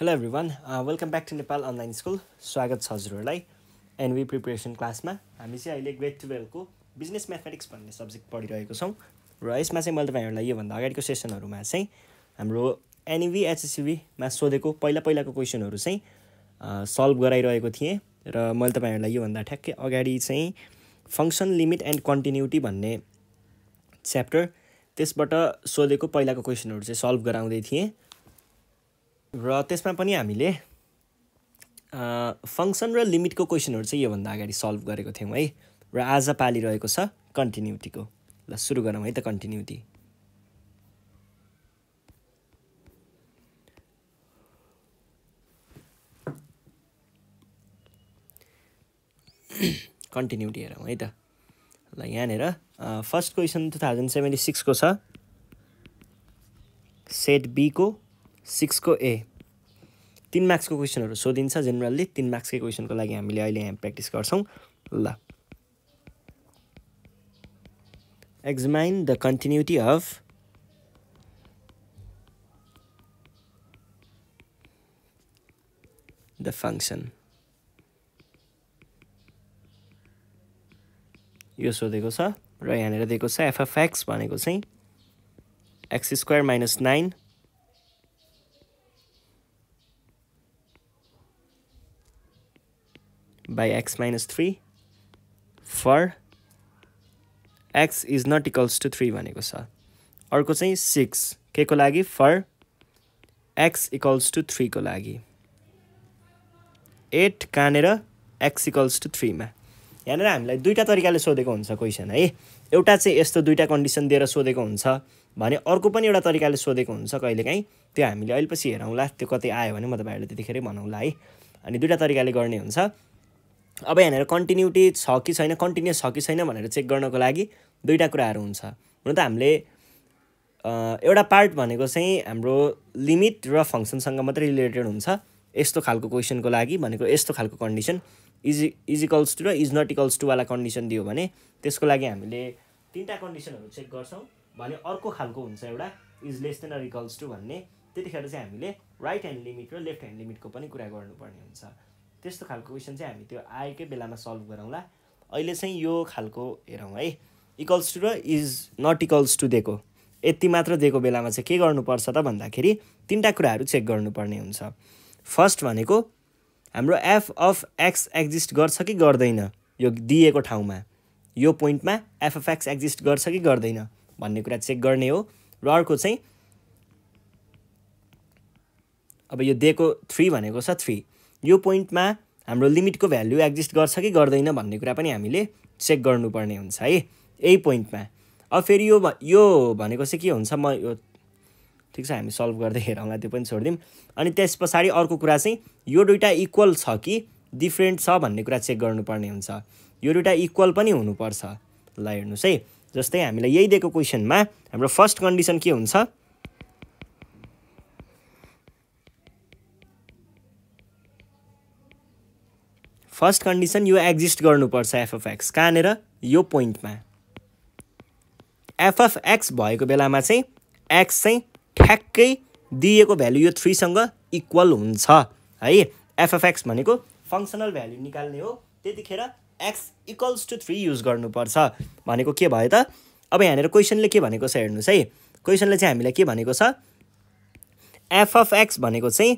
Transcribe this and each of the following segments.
Hello everyone welcome back to Nepal online school स्वागत छ हजुरहरूलाई एनवी प्रिपरेसन क्लासमा हामी चाहिँ अहिले ग्रेड टुवेल्भको बिजनेस म्याथमेटिक्स भन्ने सब्जेक्ट पढिरहेको छौँ र यसमा चाहिँ मैले तपाईँहरूलाई योभन्दा अगाडिको सेसनहरूमा चाहिँ हाम्रो एनइभी एचएससिभीमा सोधेको पहिला पहिलाको क्वेसनहरू चाहिँ सल्भ गराइरहेको थिएँ र मैले तपाईँहरूलाई योभन्दा ठ्याक्कै अगाडि चाहिँ फङ्सन लिमिट एन्ड कन्टिन्युटी भन्ने च्याप्टर त्यसबाट सोधेको पहिलाको क्वेसनहरू चाहिँ सल्भ गराउँदै थिएँ र त्यसमा पनि हामीले फङ्सन र लिमिटको क्वेसनहरू चाहिँ योभन्दा अगाडि सल्भ गरेको थियौँ है र आज पालिरहेको छ कन्टिन्युटीको ल सुरु गरौँ है त कन्टिन्युटी कन्टिन्युटी हेरौँ है त ल यहाँनिर first question two thousand seventy सिक्सको छ सेट बीको सिक्सको ए तिन मार्क्सको क्वेसनहरू सोधिन्छ जेनरल्ली तिन मार्क्सकै क्वेसनको लागि हामीले अहिले यहाँ प्र्याक्टिस गर्छौँ ल examine the continuity of the function यो सोधेको छ र यहाँनिर दिएको छ एफएफएक्स भनेको चाहिँ x square minus nine by x minus 3 for x is not equals to three भनेको छ अर्को चाहिँ सिक्स के को लागि फर एक्स इक्वल्स टु थ्रीको लागि एट कानेर एक्स इक्वल्स टु थ्रीमा यहाँनिर हामीलाई दुईवटा तरिकाले सोधेको हुन्छ क्वेसन है एउटा चाहिँ यस्तो दुईवटा कन्डिसन दिएर सोधेको हुन्छ भने अर्को पनि एउटा तरिकाले सोधेको हुन्छ कहिलेकाहीँ त्यो हामीले अहिले पछि हेरौँला त्यो कतै आयो भने म तपाईँहरूले त्यतिखेरै भनौँला है अनि दुईवटा तरिकाले गर्ने हुन्छ अब यहाँनिर कन्टिन्युटी छ कि छैन कन्टिन्युस छ कि छैन भनेर चेक गर्नको लागि दुईवटा कुराहरू हुन्छ हुन त हामीले एउटा पार्ट भनेको चाहिँ हाम्रो लिमिट र फङ्सनसँग मात्रै रिलेटेड हुन्छ यस्तो खालको क्वेसनको लागि भनेको यस्तो खालको कन्डिसन इज इजिकल्स टू र इज नट इकल्स टूवाला कन्डिसन दियो भने त्यसको लागि हामीले तिनवटा कन्डिसनहरू चेक गर्छौँ भने अर्को खालको हुन्छ एउटा is less than or equals to भन्ने त्यतिखेर चाहिँ हामीले राइट ह्यान्ड लिमिट र लेफ्ट ह्यान्ड लिमिटको पनि कुरा गर्नुपर्ने हुन्छ त्यस्तो खालको क्वेसन चाहिँ हामी त्यो आएकै बेलामा सल्भ गरौँला अहिले चाहिँ यो खालको हेरौँ है इक्वल्स टु र इज नट इक्वल्स टु दिएको यति मात्र दिएको बेलामा चाहिँ के गर्नुपर्छ त भन्दाखेरि तिनवटा कुराहरू चेक गर्नुपर्ने हुन्छ फर्स्ट भनेको हाम्रो एफ अफ एक्स एक्जिस्ट गर्छ कि गर्दैन यो दिएको ठाउँमा यो पोइन्टमा एफ अफ एक्स एक्जिस्ट गर्छ कि गर्दैन भन्ने कुरा चेक गर्ने हो र अर्को चाहिँ अब यो दिएको थ्री भनेको छ थ्री यो पोइन्टमा हाम्रो लिमिटको भ्याल्यु एक्जिस्ट गर्छ कि गर्दैन भन्ने कुरा पनि हामीले चेक गर्नुपर्ने हुन्छ है यही पोइन्टमा अब फेरि यो यो भनेको चाहिँ के हुन्छ म यो ठिक छ हामी सल्भ गर्दै हेरौँला त्यो पनि छोडिदिउँ अनि त्यस पछाडि अर्को कुरा चाहिँ यो दुइटा इक्वल छ कि डिफ्रेन्ट छ भन्ने कुरा चेक गर्नुपर्ने हुन्छ यो दुइटा इक्वल पनि हुनुपर्छ ल हेर्नुहोस् है जस्तै हामीलाई यही दिएको क्वेसनमा हाम्रो फर्स्ट कन्डिसन के हुन्छ फर्स्ट कन्डिसन यो एक्जिस्ट गर्नुपर्छ एफएफएक्स कहाँनिर यो पोइन्टमा एफएफएक्स भएको बेलामा चाहिँ एक्स चाहिँ ठ्याक्कै दिएको भ्यालु यो थ्रीसँग इक्वल हुन्छ है एफएफएक्स भनेको फङ्सनल भ्यालु निकाल्ने हो त्यतिखेर x equals to three use गर्नुपर्छ भनेको के भयो त अब यहाँनिर क्वेसनले के भनेको छ हेर्नुहोस् है क्वेसनले चाहिँ हामीलाई के भनेको छ एफएफएक्स भनेको चाहिँ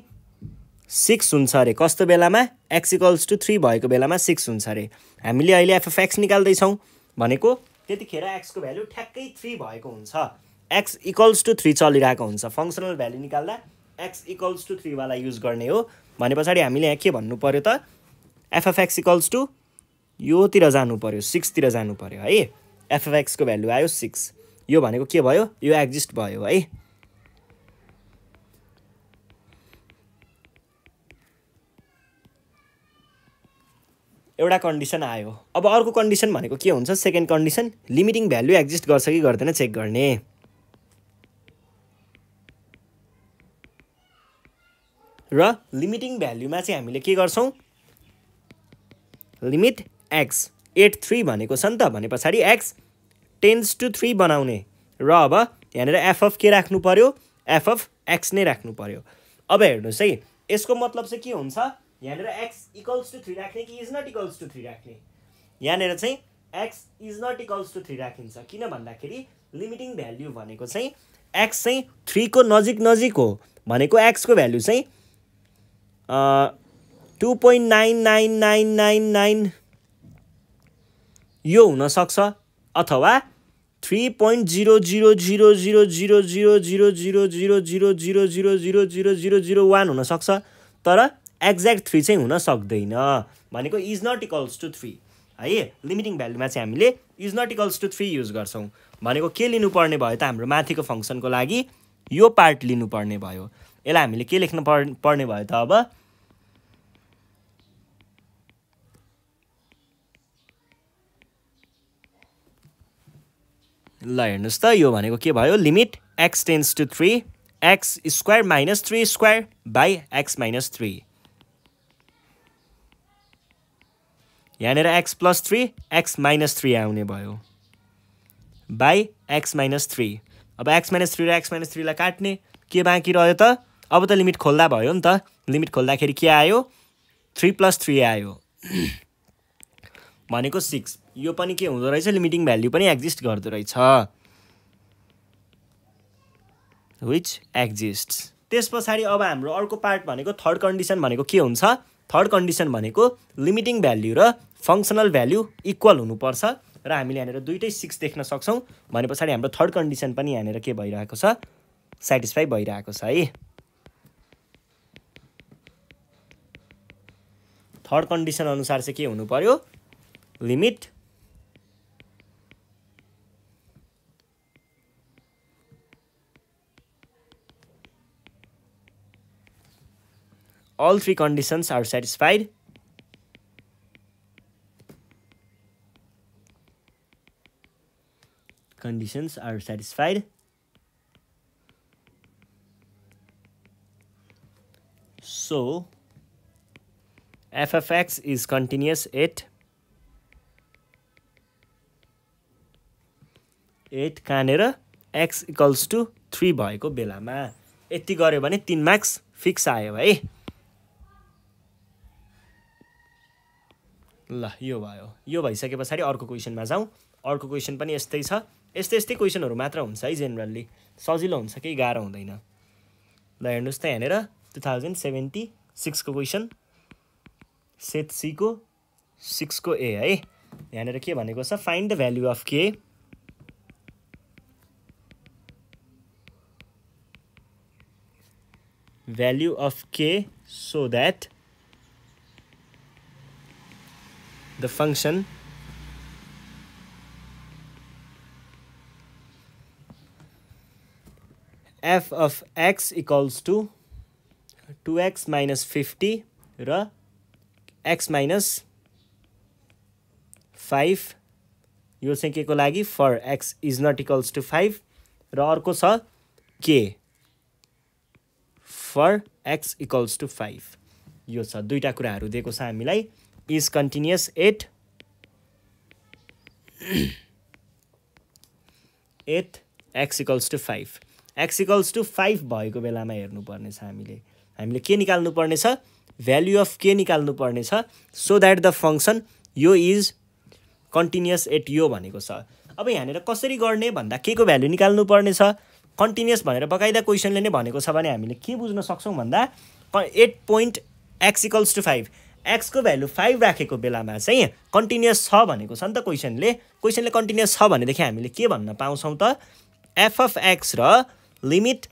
सिक्स हुन्छ अरे कस्तो बेलामा एक्सिकल्स टु थ्री भएको बेलामा सिक्स हुन्छ अरे हामीले अहिले एफएफ एक्स निकाल्दैछौँ भनेको त्यतिखेर एक्सको भ्याल्यु ठ्याक्कै थ्री भएको हुन्छ एक्स इक्वल्स टु थ्री चलिरहेको हुन्छ फङ्सनल भ्याल्यु निकाल्दा एक्स इक्वल्स टु थ्रीवाला युज गर्ने हो भने पछाडि हामीले यहाँ के भन्नु पऱ्यो त एफएफ एक्स इक्वल्स टु योतिर जानु पऱ्यो सिक्सतिर जानु पऱ्यो है एफएफ एक्सको आयो सिक्स यो भनेको के भयो यो एक्जिस्ट भयो है एउटा कन्डिसन आयो अब अर्को कन्डिसन भनेको के हुन्छ second condition limiting value exist गर्छ कि गर्दैन चेक गर्ने र लिमिटिङ भ्याल्युमा चाहिँ हामीले के गर्छौँ लिमिट एक्स एट थ्री भनेको छ नि त भने पछाडि एक्स टेन्स टु थ्री बनाउने र अब यहाँनिर एफएफ के राख्नु पऱ्यो एफएफ एक्स नै राख्नु पऱ्यो अब हेर्नुहोस् है यसको मतलब चाहिँ के हुन्छ यहाँनिर एक्स इक्वल्स टु थ्री राख्ने कि is not equals to three राख्ने यहाँनिर चाहिँ x is not equals to three राखिन्छ किन भन्दाखेरि लिमिटिङ भ्याल्यु भनेको चाहिँ एक्स चाहिँ थ्रीको नजिक नजिक हो भनेको एक्सको भ्याल्यु चाहिँ two point nine nine nine nine nine यो हुनसक्छ अथवा three point zero zero zero zero zero zero zero zero zero zero zero zero zero zero zero zero one हुनसक्छ तर एक्ज्याक्ट थ्री चाहिँ हुन सक्दैन भनेको is not equals to three है लिमिटिङ भ्यालुमा चाहिँ हामीले is not equals to three use गर्छौँ भनेको के लिनुपर्ने भयो त हाम्रो माथिको फङ्सनको लागि यो पार्ट लिनुपर्ने भयो यसलाई हामीले के लेख्नु पर् पर्ने भयो त अब ल हेर्नुहोस् त यो भनेको के भयो limit x tends to three x square minus three square by x minus three यहाँनिर x plus three x minus three आउने भयो बाई एक्स माइनस थ्री अब एक्स माइनस थ्री र एक्स माइनस थ्रीलाई काट्ने के बाँकी रह्यो त अब त लिमिट खोल्दा भयो नि त लिमिट खोल्दाखेरि के आयो थ्री प्लस थ्री आयो भनेको सिक्स यो पनि के हुँदो रहेछ लिमिटिङ भ्याल्यु पनि एक्जिस्ट गर्दो रहेछ विच एक्जिस्ट त्यस पछाडि अब हाम्रो अर्को पार्ट भनेको थर्ड कन्डिसन भनेको के हुन्छ थर्ड कन्डिसन भनेको लिमिटिङ भ्याल्यु र फङ्सनल भ्याल्यु इक्वल हुनुपर्छ र हामीले यहाँनिर दुइटै सिक्स देख्न सक्छौँ भने पछाडि हाम्रो थर्ड कन्डिसन पनि यहाँनिर के भइरहेको छ सेटिस्फाई भइरहेको छ है थर्ड कन्डिसन अनुसार चाहिँ के हुनु पर्यो limit all three conditions are satisfied conditions are satisfied, कानेर एक्स इक्वल्स टु थ्री भएको बेलामा यति गऱ्यो भने तिन मार्क्स फिक्स आयो है ल यो भयो यो भइसके पछाडि अर्को क्वेसनमा जाउँ अर्को क्वेसन पनि यस्तै छ यस्तै यस्तै क्वेसनहरू मात्र हुन्छ है जेनरल्ली सजिलो हुन्छ केही गाह्रो हुँदैन ल हेर्नुहोस् त यहाँनिर टु थाउजन्ड सेभेन्टी सिक्सको क्वेसन सेट सीको सिक्सको ए है यहाँनिर के भनेको छ find the value of k value of k so that the function f of x equals to two x minus fifty र एक्स माइनस फाइभ यो चाहिँ के को लागि for x is not equals to five र अर्को छ के for x equals to five यो छ दुईवटा कुराहरू दिएको छ हामीलाई is continuous at at x equals to five x equals to five भएको बेलामा हेर्नुपर्ने छ हामीले हामीले के निकाल्नुपर्नेछ भ्याल्यु अफ के निकाल्नुपर्नेछ सो द्याट द फङ्सन यो इज कन्टिन्युस एट यो भनेको छ अब यहाँनिर कसरी गर्ने भन्दा के को भ्याल्यु छ कन्टिन्युस भनेर बकाइदा क्वेसनले नै भनेको छ भने हामीले के बुझ्न सक्छौँ भन्दा at point x equals to five एक्सको भ्यालु फाइभ राखेको बेलामा चाहिँ कन्टिन्युस छ भनेको छ नि त क्वेसनले क्वेसनले कन्टिन्युस छ भनेदेखि हामीले के भन्न पाउँछौँ त एफ अफ एक्स र लिमिट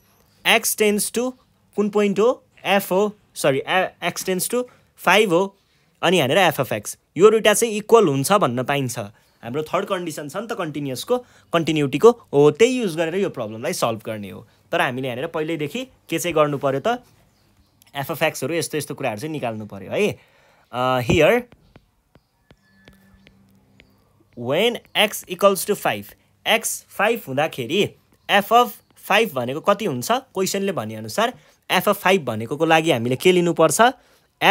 एक्स टेन्स टु कुन पोइन्ट हो एफ हो sorry uh x tends to five हो अनि हानेर एफएफएक्स यो दुइटा चाहिँ इक्वल हुन्छ भन्न पाइन्छ हाम्रो थर्ड कन्डिसन छ नि त कन्टिन्युसको कन्टिन्युटीको हो त्यही युज गरेर यो प्रब्लमलाई सल्भ गर्ने हो तर हामीले यहाँनिर पहिल्यैदेखि के चाहिँ गर्नु पऱ्यो त एफएफएक्सहरू यस्तो यस्तो कुराहरू चाहिँ निकाल्नु पऱ्यो है here when x equals to five x five हुँदाखेरि अफ फाइभ भनेको कति हुन्छ क्वेसनले भनेअनुसार एफ अफ फाइभ भनेको लागि हामीले के लिनुपर्छ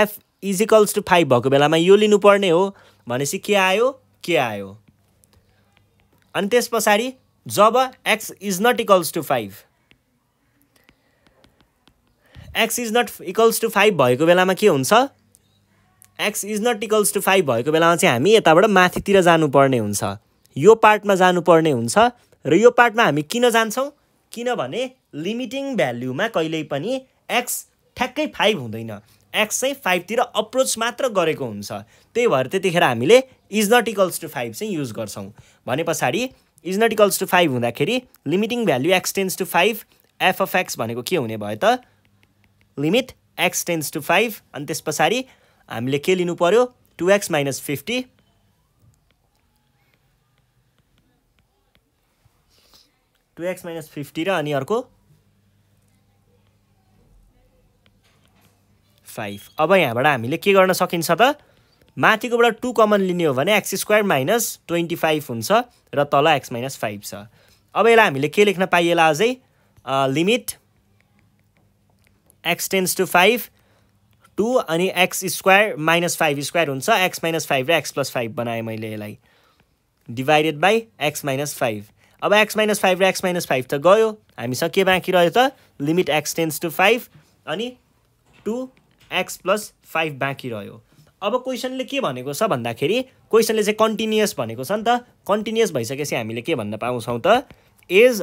एफ इजिकल्स टु फाइभ भएको बेलामा यो लिनुपर्ने हो भनेपछि के आयो के आयो अनि त्यस पछाडि जब x is not equals to five x is not equals to five भएको बेलामा के हुन्छ x is not equals to five भएको बेलामा चाहिँ हामी यताबाट माथितिर जानुपर्ने हुन्छ यो पार्टमा जानुपर्ने हुन्छ र यो पार्टमा हामी किन जान्छौँ किनभने लिमिटिङ भ्याल्युमा कहिल्यै पनि एक्स ठ्याक्कै फाइभ हुँदैन एक्स चाहिँ फाइभतिर अप्रोच मात्र गरेको हुन्छ त्यही भएर त्यतिखेर हामीले is not equals to five चाहिँ युज गर्छौँ भने पछाडि is not equals to five हुँदाखेरि limiting value x tends to five f of x भनेको के हुने भयो त लिमिट एक्सटेन्स टु फाइभ अनि त्यस पछाडि हामीले के लिनु पऱ्यो two x minus fifty two x minus fifty र अनि अर्को फाइभ अब यहाँबाट हामीले के गर्न सकिन्छ त माथिकोबाट टू कमन लिने हो भने x square minus twenty five हुन्छ र तल एक्स माइनस फाइभ छ अब यसलाई हामीले के लेख्न पाइएला अझै limit x tends to five two अनि x square minus five square हुन्छ एक्स माइनस फाइभ र एक्स प्लस फाइभ बनाएँ मैले यसलाई divided by x minus five अब एक्स माइनस फाइभ र एक्स माइनस फाइभ त गयो हामीसँग के बाँकी रह्यो त limit x tends to five अनि टु एक्स प्लस फाइभ बाँकी रह्यो अब क्वेसनले के भनेको छ भन्दाखेरि क्वेसनले चाहिँ कन्टिन्युस भनेको छ नि त कन्टिन्युस भइसकेपछि हामीले के भन्न पाउँछौँ त as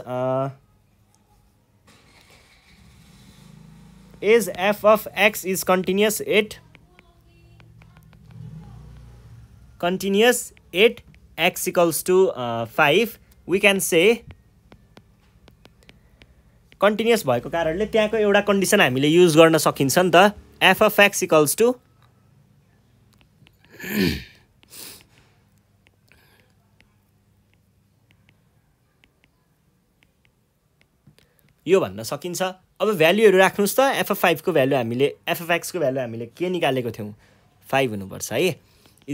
as f of x is continuous at continuous at x equals to five we can say continuous भएको कारणले त्यहाँको एउटा कन्डिसन हामीले युज गर्न सकिन्छ नि त f of x equals to यो भन्न सकिन्छ अब भ्यालुहरू राख्नुहोस् त एफएफ फाइभको भ्यालु हामीले एफ एक्सको भ्यालु हामीले के निकालेको थियौँ फाइभ हुनुपर्छ है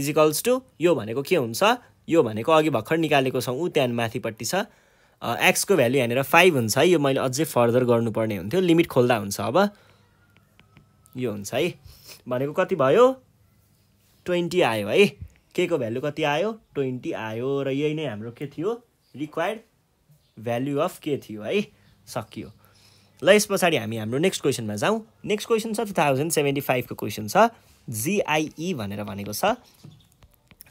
इजिकल्स टु यो भनेको के हुन्छ यो भनेको अघि भर्खर निकालेको छौँ ऊ त्यहाँ माथिपट्टि छ एक्सको भ्यालु यहाँनिर फाइभ हुन्छ है यो मैले अझै फर्दर गर्नुपर्ने हुन्थ्यो लिमिट खोल्दा हुन्छ अब यो हुन्छ है भनेको कति भयो ट्वेन्टी आयो है के को भ्यालु कति आयो ट्वेन्टी आयो र यही नै हाम्रो के थियो रिक्वायर्ड भ्यालु अफ के थियो है सकियो ल यस पछाडि हामी हाम्रो नेक्स्ट क्वेसनमा जाउँ नेक्स्ट क्वेसन छ टु थाउजन्ड सेभेन्टी फाइभको क्वेसन छ जिआइई e भनेर भनेको छ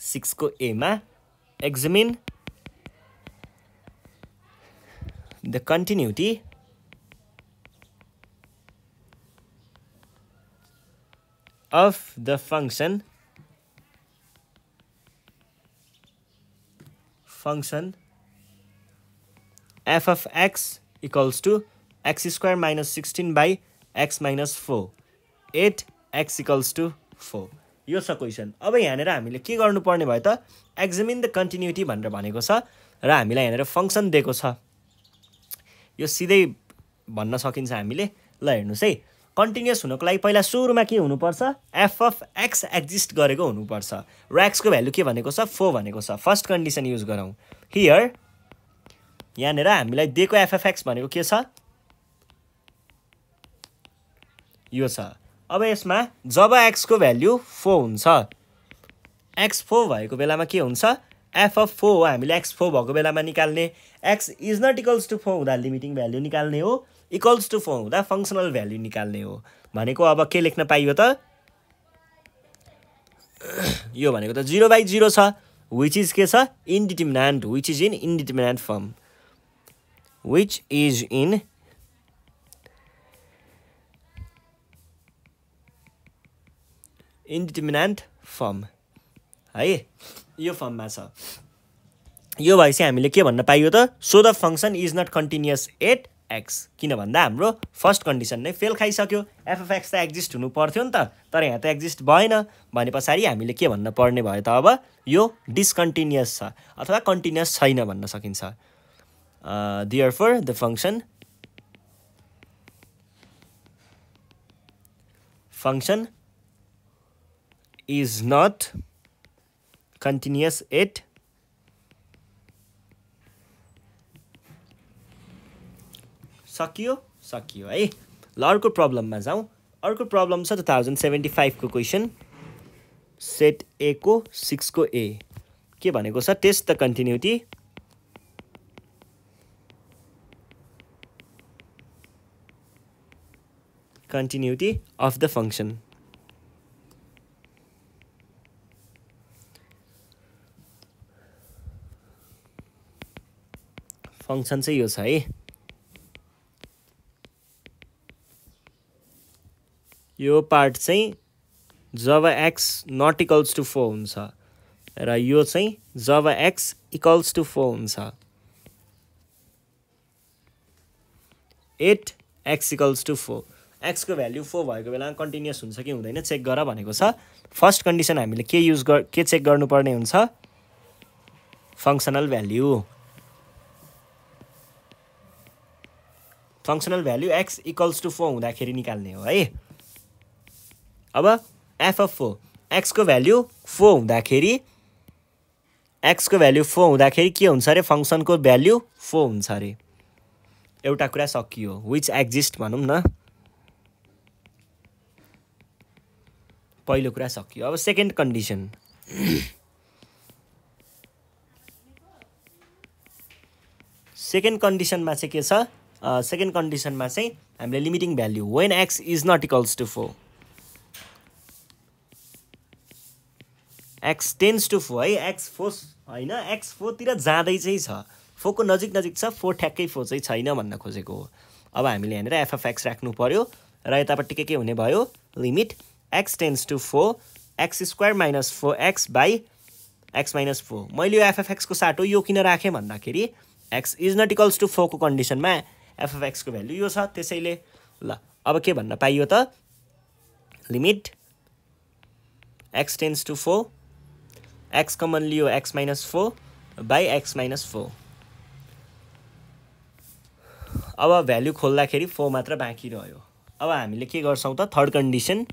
सिक्सको एमा examine the continuity of the function function f of x equals to x square minus 16 by x minus 4 8 x equals to 4 यो छ क्वेसन अब यहाँनिर हामीले के गर्नुपर्ने भयो त एक्जामिन द कन्टिन्युटी भनेर भनेको छ र हामीलाई यहाँनिर फङ्सन दिएको छ यो सिधै भन्न सकिन्छ हामीले ल हेर्नुहोस् है कन्टिन्युस हुनको लागि पहिला सुरुमा के हुनुपर्छ एफ अफ एक्स एक्जिस्ट गरेको हुनुपर्छ र एक्सको भ्यालु के भनेको छ फोर भनेको छ फर्स्ट कन्डिसन युज गरौँ हियर यहाँनिर हामीलाई दिएको एफएफएक्स भनेको के छ यो छ अब यसमा जब एक्सको भ्याल्यु फोर हुन्छ एक्स फोर भएको बेलामा के हुन्छ एफ अफ फोर हो हामीले एक्स फोर भएको बेलामा निकाल्ने x is not equals to four हुँदा लिमिटिङ भ्याल्यु निकाल्ने हो इक्वल्स टु फोर हुँदा फङ्सनल भ्याल्यु निकाल्ने हो भनेको अब के लेख्न पाइयो त यो भनेको त जिरो बाई जिरो छ विच इज के छ indeterminate which is in indeterminate form which is in indeterminate form है यो फर्ममा छ यो भएपछि हामीले के भन्न पाइयो त so the function is not continuous at x किन भन्दा हाम्रो फर्स्ट कन्डिसन नै फेल खाइसक्यो एफएफएक्स त एक्जिस्ट हुनु पर्थ्यो नि त तर यहाँ त एक्जिस्ट भएन भने पछाडि हामीले के भन्न पर्ने भयो त अब यो डिसकन्टिन्युस छ अथवा कन्टिन्युस छैन भन्न सकिन्छ therefore the function function is not continuous at सकियो सकियो है ल अर्को प्रब्लममा जाउँ अर्को प्रब्लम छ टु थाउजन्ड सेभेन्टी फाइभको क्वेसन सेट ए को सिक्सको ए के भनेको छ test the continuity continuity of the function function चाहिँ यो छ है यो पार्ट चाहिँ जब x not equals to four हुन्छ र यो चाहिँ जब एक्स इक्वल्स टु फोर हुन्छ at x equals to four एक्सको भ्याल्यु फोर भएको बेला कन्टिन्युस हुन्छ कि हुँदैन चेक गर भनेको छ फर्स्ट कन्डिसन हामीले के युज गर के चेक गर्नुपर्ने हुन्छ functional value functional value x equals to four हुँदाखेरि निकाल्ने हो है अब एफ अफ फोर एक्सको भ्याल्यु फोर हुँदाखेरि एक्सको भ्याल्यु फोर हुँदाखेरि के हुन्छ अरे फङ्सनको भ्याल्यु फोर हुन्छ अरे एउटा कुरा सकियो विच एक्जिस्ट भनौँ न पहिलो कुरा सकियो अब सेकेन्ड कन्डिसन सेकेन्ड कन्डिसनमा चाहिँ के छ सेकेन्ड कन्डिसनमा चाहिँ हामीले limiting value when x is not equals to four x tends to four है एक्स फोर होइन एक्स फोरतिर जाँदै चाहिँ छ फोरको नजिक नजिक छ फोर ठ्याक्कै फोर चाहिँ छैन भन्न खोजेको हो अब हामीले यहाँनिर एक्स राख्नु पऱ्यो र यतापट्टि के के हुने भयो limit x tends to four x square minus four x by x minus four मैले यो एफएफएक्सको साटो यो किन राखेँ भन्दाखेरि x is not equals to फोरको कन्डिसनमा एक्सको भ्यालु यो छ त्यसैले ल अब के भन्न पाइयो त limit x tends to four x common लियो x minus four by x minus four अब भ्याल्यु खोल्दाखेरि फोर मात्र बाँकी रह्यो अब हामीले के गर्छौँ त थर्ड कन्डिसन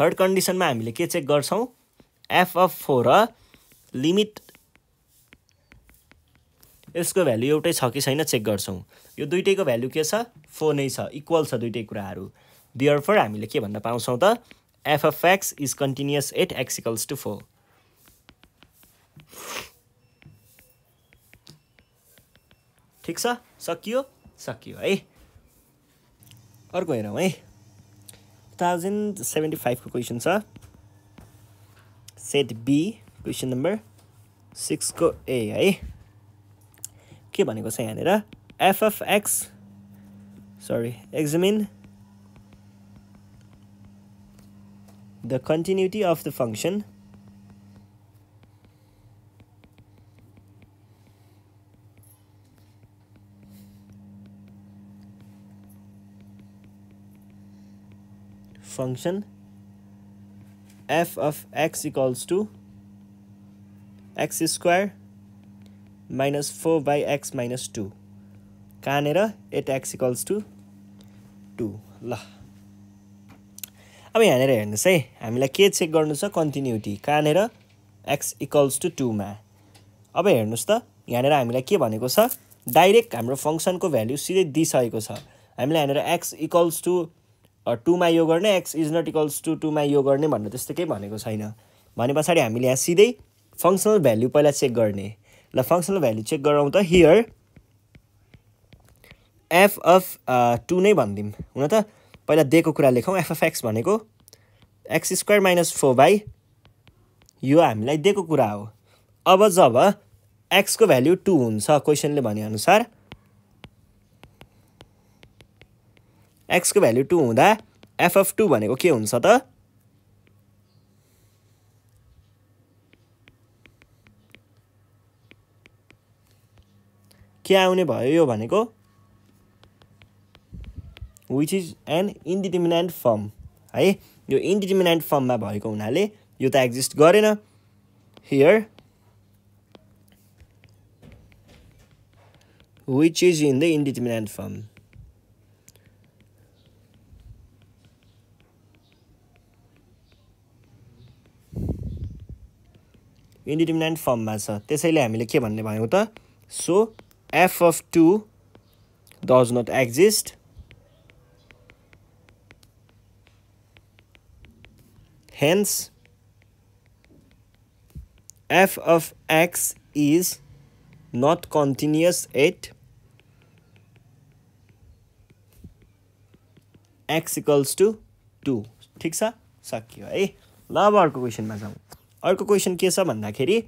थर्ड कन्डिसनमा हामीले के चेक गर्छौँ एफ अफ फोर र लिमिट यसको भ्यालु एउटै छ कि छैन चेक गर्छौँ यो दुइटैको भ्यालु के छ फोर नै छ इक्वल छ दुइटै कुराहरू दियर फोर हामीले के भन्न पाउँछौँ त f f f x is continuous at x equals to four ठिक छ सकियो सकियो है अर्को हेरौँ है टु थाउजन्ड सेभेन्टी फाइभको क्वेसन छ सेट बी क्वेसन नम्बर सिक्सको ए है के भनेको छ यहाँनिर f f x sorry examine the continuity of the function function f of x equals to x squared. Minus four by x minus two कहाँनिर at x equals to two ल अब यहाँनिर हेर्नुहोस् है हामीलाई के चेक गर्नु छ कन्टिन्युटी कहाँनिर एक्स इक्वल्स टु टूमा अब हेर्नुहोस् त यहाँनिर हामीलाई के भनेको छ डाइरेक्ट हाम्रो फङ्सनको भ्याल्यु सिधै दिइसकेको छ हामीले यहाँनिर एक्स इक्वल्स टु टूमा यो गर्ने x is not equals to टूमा यो गर्ने भनेर त्यस्तो केही भनेको छैन भने पछाडि हामीले यहाँ सिधै फङ्सनल भ्याल्यु पहिला चेक गर्ने ल फङ्सनल भ्याल्यु चेक गरौँ त हियर एफ अफ टू नै भनिदिउँ हुन त पहिला दिएको कुरा लेखौँ एफ अफ एक्स भनेको x square minus four by यो हामीलाई दिएको कुरा हो अब जब एक्सको भ्याल्यु टू हुन्छ क्वेसनले भनेअनुसार एक्सको भ्याल्यु टू हुँदा एफ अफ टू भनेको के हुन्छ त के आउने भयो यो भनेको which is an indeterminate form है यो इन्डिटर्मिनेन्ट फर्ममा भएको हुनाले यो त एक्जिस्ट गरेन here which is in the indeterminate form indeterminate फर्ममा छ त्यसैले हामीले के भन्ने भयौँ त so f of 2 does not exist hence f of x is not continuous at x equals to 2 ठीक सा सक्यो है लाब अर्को क्वेशन में जाऊं अर्को क्वेशन केसा बन्दा खेरी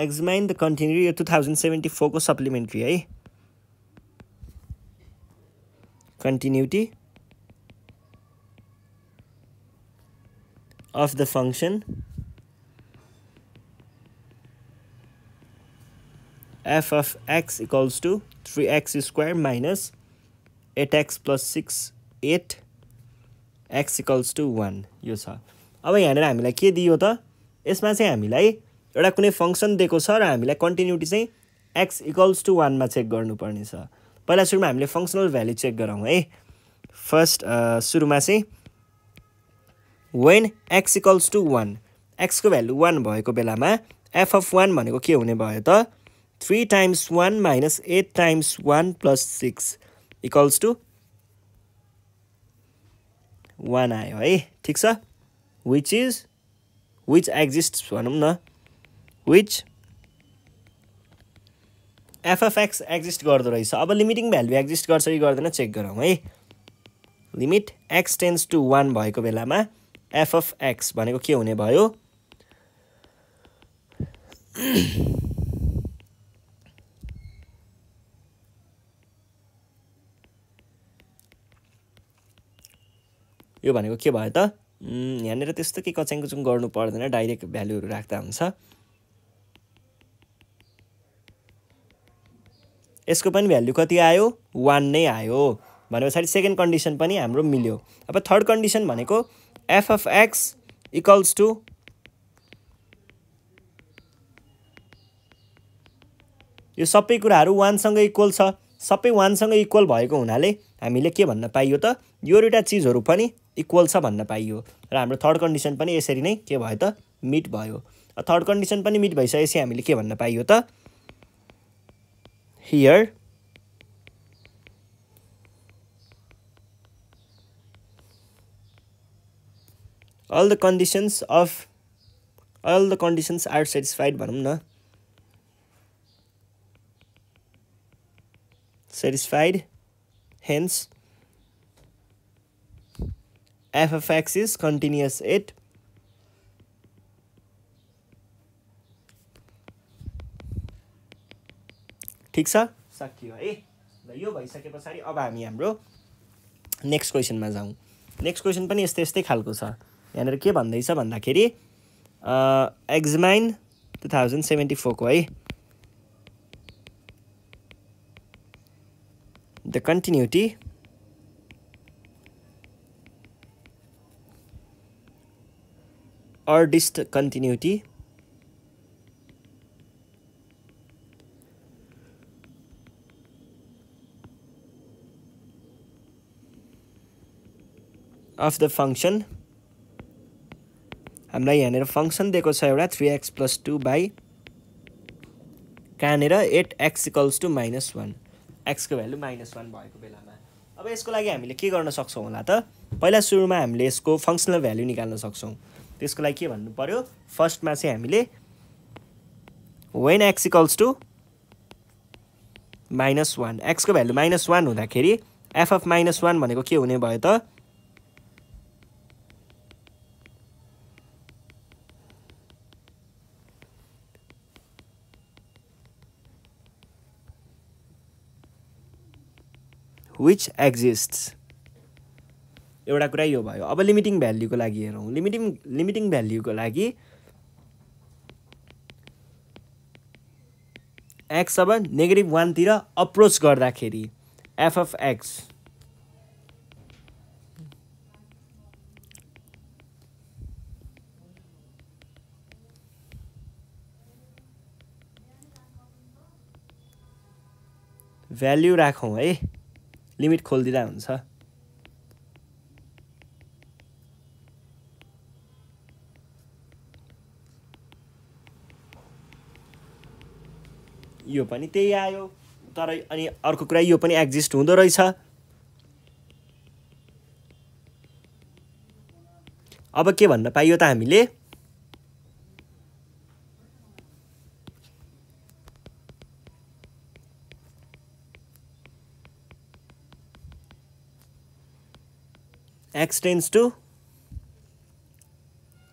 एक्जमाइन द कन्टिन्यू यो टु थाउजन्ड सेभेन्टी फोरको सप्लिमेन्ट्री है continuity of the function f of x equals to three x square minus eight x plus six at x equals to one यो छ अब यहाँनिर हामीलाई के दियो त यसमा चाहिँ हामीलाई एउटा कुनै फङ्सन दिएको छ र हामीलाई कन्टिन्युटी चाहिँ एक्स इक्वल्स टु वानमा चेक गर्नुपर्ने छ पहिला सुरुमा हामीले फङ्सनल भ्याल्यु चेक गरौँ है फर्स्ट सुरुमा चाहिँ when x equals to one एक्सको भ्याल्यु वान भएको बेलामा एफ अफ वान भनेको के हुने भयो त three times one minus eight times one plus six equals to one आयो है ठिक छ विच इज विच एक्जिस्ट भनौँ न विच एफएफएक्स एक्जिस्ट गर्दो रहेछ अब लिमिटिङ भ्याल्यु एक्जिस्ट गर्छ कि गर्दैन चेक गरौँ है limit x tends to one भएको बेलामा एफएफएक्स भनेको के हुने भयो यो भनेको के भयो त यहाँनिर त्यस्तो के कच्याङ कुचुङ गर्नु पर्दैन डाइरेक्ट भ्यालुहरू राख्दा हुन्छ यसको पनि भ्याल्यु कति आयो वान नै आयो भने पछाडि सेकेन्ड कन्डिसन पनि हाम्रो मिल्यो अब थर्ड कन्डिसन भनेको f of x equals to यो सबै कुराहरू वानसँग इक्वल छ सबै वानसँग इक्वल भएको हुनाले हामीले के भन्न पाइयो त यो एउटा चिजहरू पनि इक्वल छ भन्न पाइयो र हाम्रो थर्ड कन्डिसन पनि यसरी नै के भयो त मिट भयो थर्ड कन्डिसन पनि मिट भइसकेपछि हामीले के भन्न पाइयो त here all the conditions of all the conditions are satisfied भनौँ न satisfied hence f of x is continuous It. ठिक छ सकियो है ल यो भइसके पछाडि अब हामी हाम्रो नेक्स्ट क्वेसनमा जाउँ नेक्स्ट क्वेसन पनि यस्तै यस्तै खालको छ यहाँनिर के भन्दैछ भन्दाखेरि एक्जमाइन टु थाउजन्ड सेभेन्टी फोरको है द कन्टिन्युटी अर्डिस्ट कन्टिन्युटी अफ द फङ्सन हामीलाई यहाँनिर फङ्सन दिएको छ एउटा three x plus two by कहाँनिर at x equals to minus one एक्सको भ्यालु माइनस वान भएको बेलामा अब यसको लागि हामीले के गर्न सक्छौँ होला त पहिला सुरुमा हामीले यसको फङ्सनल भ्याल्यु निकाल्न सक्छौँ त्यसको लागि के भन्नु पऱ्यो फर्स्टमा चाहिँ हामीले when x equals to minus one एक्सको भ्यालु माइनस वान हुँदाखेरि एफ अफ माइनस वान भनेको के हुने भयो त विच एक्जिस्ट एउटा कुरा यो भयो अब लिमिटिङ भ्याल्युको लागि हेरौँ लिमिटिङ लिमिटिङ भ्याल्युको लागि एक्स अब नेगेटिभ वानतिर अप्रोच गर्दाखेरि एफएफ एक्स भ्याल्यु राखौँ है लिमिट खोलिदिँदा हुन्छ यो पनि त्यही आयो तर अनि अर्को कुरा यो पनि एक्जिस्ट हुँदो रहेछ अब के भन्न पाइयो त हामीले एक्स टु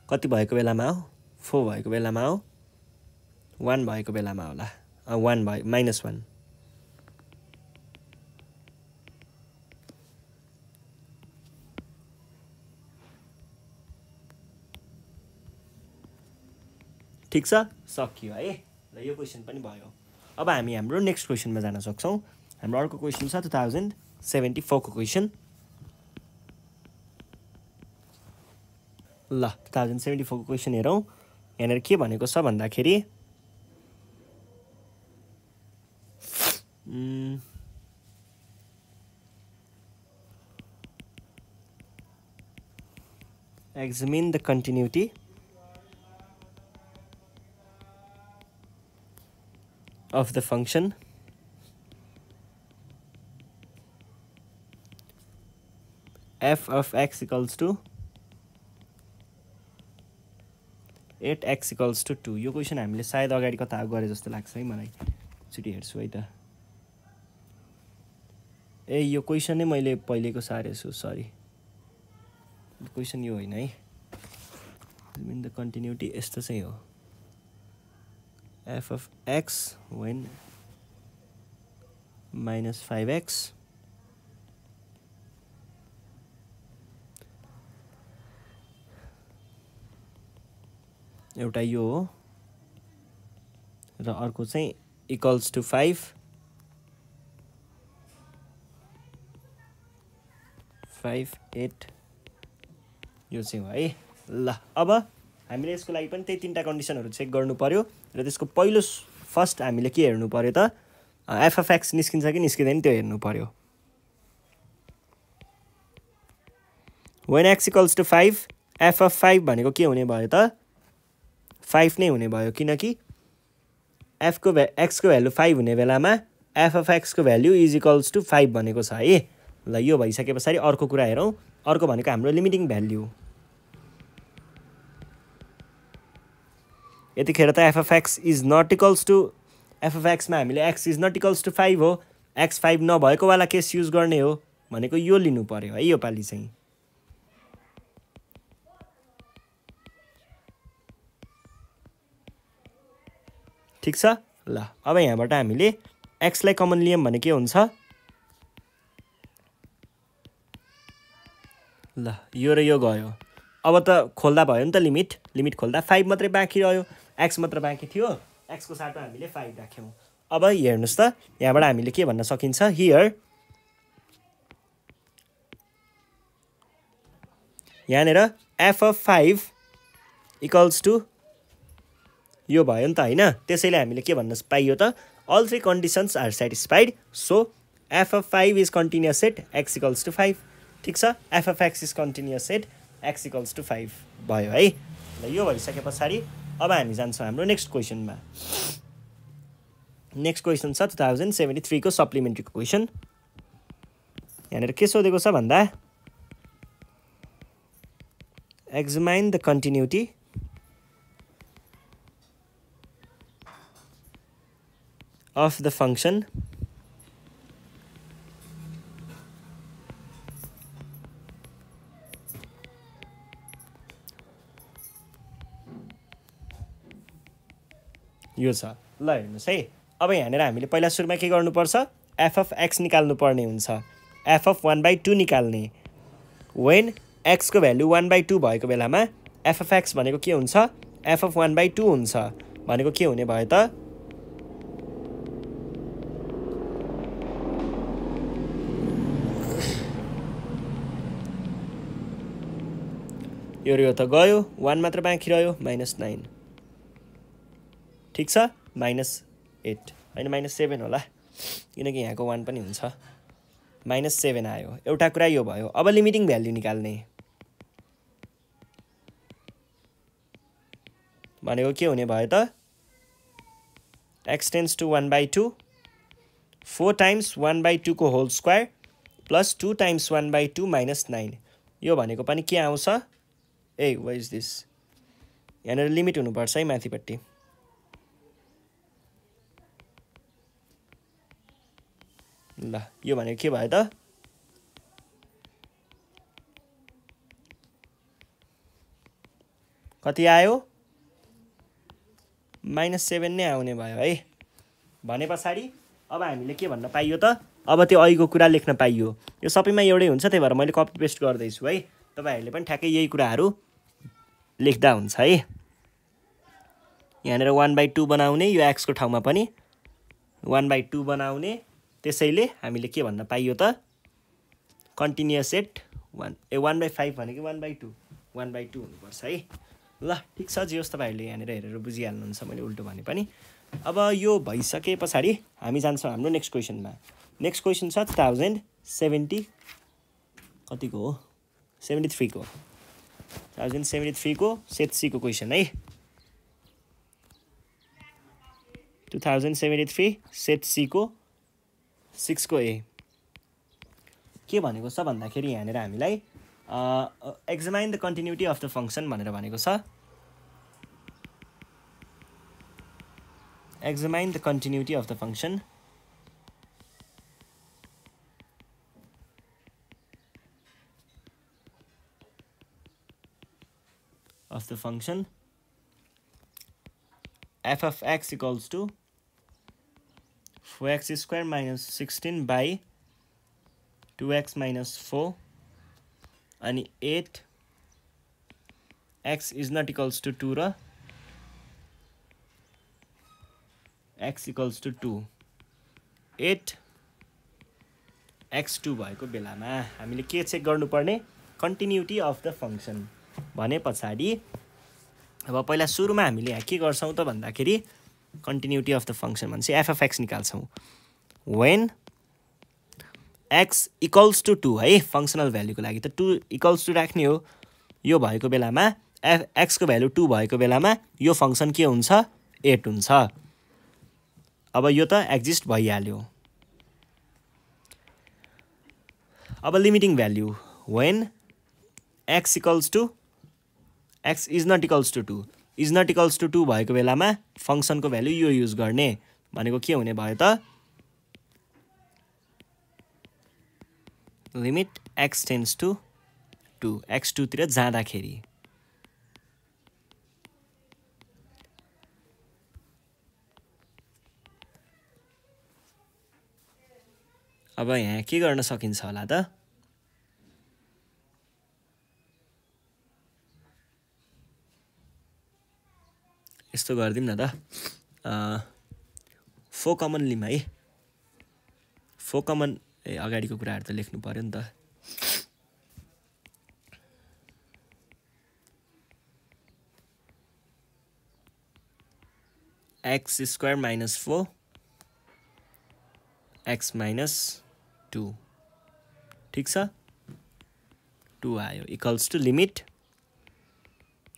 कति भएको बेलामा हो फोर भएको बेलामा हो वान भएको बेलामा होला वान भयो माइनस वान ठिक छ सकियो है र यो क्वेसन पनि भयो अब हामी हाम्रो नेक्स्ट क्वेसनमा जान सक्छौँ हाम्रो अर्को क्वेसन छ टु थाउजन्ड सेभेन्टी फोरको क्वेसन ल टु थाउजन्ड सेभेन्टी फोरको क्वेसन हेरौँ यहाँनिर के भनेको छ भन्दाखेरि examine the continuity of the function f of x equals to at x equals to two यो क्वेसन हामीले सायद अगाडि कता गरे जस्तो लाग्छ है मलाई एकचोटि हेर्छु है त ए यो क्वेसन नै मैले पहिलेको सारेछु सरी क्वेसन यो होइन है मिन द कन्टिन्युटी यस्तो चाहिँ हो f of x when minus five x एउटा यो हो र अर्को चाहिँ equals to five five at यो चाहिँ हो है ल अब हामीले यसको लागि पनि त्यही तिनवटा कन्डिसनहरू चेक गर्नु पऱ्यो र त्यसको पहिलो फर्स्ट हामीले के हेर्नु पऱ्यो त एफएफएक्स निस्किन्छ कि निस्किँदैन त्यो हेर्नु पऱ्यो when x equals to five f f five भनेको के हुने भयो त फाइभ नै हुने भयो किनकि एफको भ्या एक्सको भ्यालु फाइभ हुने बेलामा एफ अफ एक्सको value is equals to five भनेको छ है ल यो भइसके पछाडि अर्को कुरा हेरौँ अर्को भनेको हाम्रो लिमिटिङ भ्याल्यु यतिखेर त f of x is not equals to f of एक्समा हामीले x is not equals to five हो एक्स फाइभ नभएकोवाला केस युज गर्ने हो भनेको यो लिनु पऱ्यो है योपालि चाहिँ ठिक छ ल अब यहाँबाट हामीले एक्सलाई कमन लियौँ भने के हुन्छ ल यो र यो गयो अब त खोल्दा भयो नि त लिमिट लिमिट खोल्दा फाइभ मात्रै बाँकी रह्यो एक्स मात्र बाँकी थियो एक्सको साथमा हामीले फाइभ राख्यौँ अब हेर्नुहोस् त यहाँबाट हामीले के भन्न सकिन्छ हियर यहाँनिर f of five equals to यो भयो नि त होइन त्यसैले हामीले के भन्न पाइयो त all three conditions are satisfied so f f five is continuous at x equals to five ठिक छ f f x is continuous at x equals to five भयो है ल यो भइसके पछाडि अब हामी जान्छौँ हाम्रो नेक्स्ट क्वेसनमा नेक्स्ट क्वेसन छ टु थाउजन्ड सेभेन्टी थ्रीको सप्लिमेन्ट्री क्वेसन यहाँनिर के सोधेको छ भन्दा examine the continuity of the function यो छ ल हेर्नुहोस् है अब यहाँनिर हामीले पहिला सुरुमा के गर्नुपर्छ एफएफ एक्स निकाल्नुपर्ने हुन्छ एफएफ वान बाई टू निकाल्ने वेन एक्सको भ्यालु वान बाई टू भएको बेलामा एफएफ एक्स भनेको के हुन्छ एफएफ वान बाई टू हुन्छ भनेको के हुने भयो त यो यो त गयो वान मात्र बाँकी रह्यो माइनस नाइन ठिक छ माइनस एट होइन माइनस सेभेन होला किनकि यहाँको वान पनि हुन्छ माइनस सेभेन आयो एउटा कुरा यो भयो अब लिमिटिङ भ्याल्यु निकाल्ने भनेको के हुने भयो त x tends to one by two four times one by टूको whole square plus two times one by two minus nine यो भनेको पनि के आउँछ ए वाइज दिस यहाँनिर लिमिट हुनुपर्छ है माथिपट्टि ल यो भनेको के भयो त कति आयो माइनस सेभेन नै आउने भयो है भने पछाडि अब हामीले के भन्न पाइयो त अब त्यो अहिलेको कुरा लेख्न पाइयो यो सबैमा एउटै हुन्छ त्यही भएर मैले कपी पेस्ट गर्दैछु है तपाईँहरूले पनि ठ्याक्कै यही कुराहरू लेख्दा हुन्छ है यहाँनिर वान बाई टू बनाउने यो एक्सको ठाउँमा पनि वान बाई टू बनाउने त्यसैले हामीले के भन्न पाइयो त continuous at one a one by five भनेको one by two one by two हुनुपर्छ है ल ठिक छ जे होस् तपाईँहरूले यहाँनिर हेरेर बुझिहाल्नुहुन्छ मैले उल्टो भने पनि अब यो भइसके पछाडि हामी जान्छौँ हाम्रो नेक्स्ट क्वेसनमा नेक्स्ट क्वेसन छ थाउजन्ड सेभेन्टी कतिको हो सेभेन्टी थ्रीको थाउजन्ड सेभेन्टी थ्रीको सेट सीको क्वेसन है two thousand seventy three set सीको सिक्सको ए के भनेको छ भन्दाखेरि यहाँनिर हामीलाई examine the continuity of the function भनेर भनेको छ examine the continuity of the function the function f of x equals to 4x square minus 16 by 2x minus 4 and 8 x is not equals to 2 र x equals to 2 at x two भएको बेलामा हामीले के check गर्नुपर्ने continuity of the function भने पछाडि अब पहिला सुरुमा हामीले यहाँ के गर्छौँ त भन्दाखेरि कन्टिन्युटी अफ द फङ्सन भने एफएफ एफएफएक्स निकाल्छौँ when x equals to two है फङ्सनल भ्याल्युको लागि त टु इक्वल्स टू राख्ने हो यो भएको बेलामा एफ एक्सको भ्यालु टू भएको बेलामा यो फङ्सन के हुन्छ एट हुन्छ अब यो त एक्जिस्ट भइहाल्यो अब limiting value when x equals to x is not equals to two is not equals to two भएको बेलामा फङ्सनको भ्यालु यो युज गर्ने भनेको के हुने भयो त limit x tends to two x टूतिर जाँदाखेरि अब यहाँ के गर्न सकिन्छ होला त यस्तो गरिदिउँ न त फो कमन लिम है फो कमन ए अगाडिको कुराहरू त लेख्नु पऱ्यो नि त x square minus four x minus two ठिक छ टु आयो equals to limit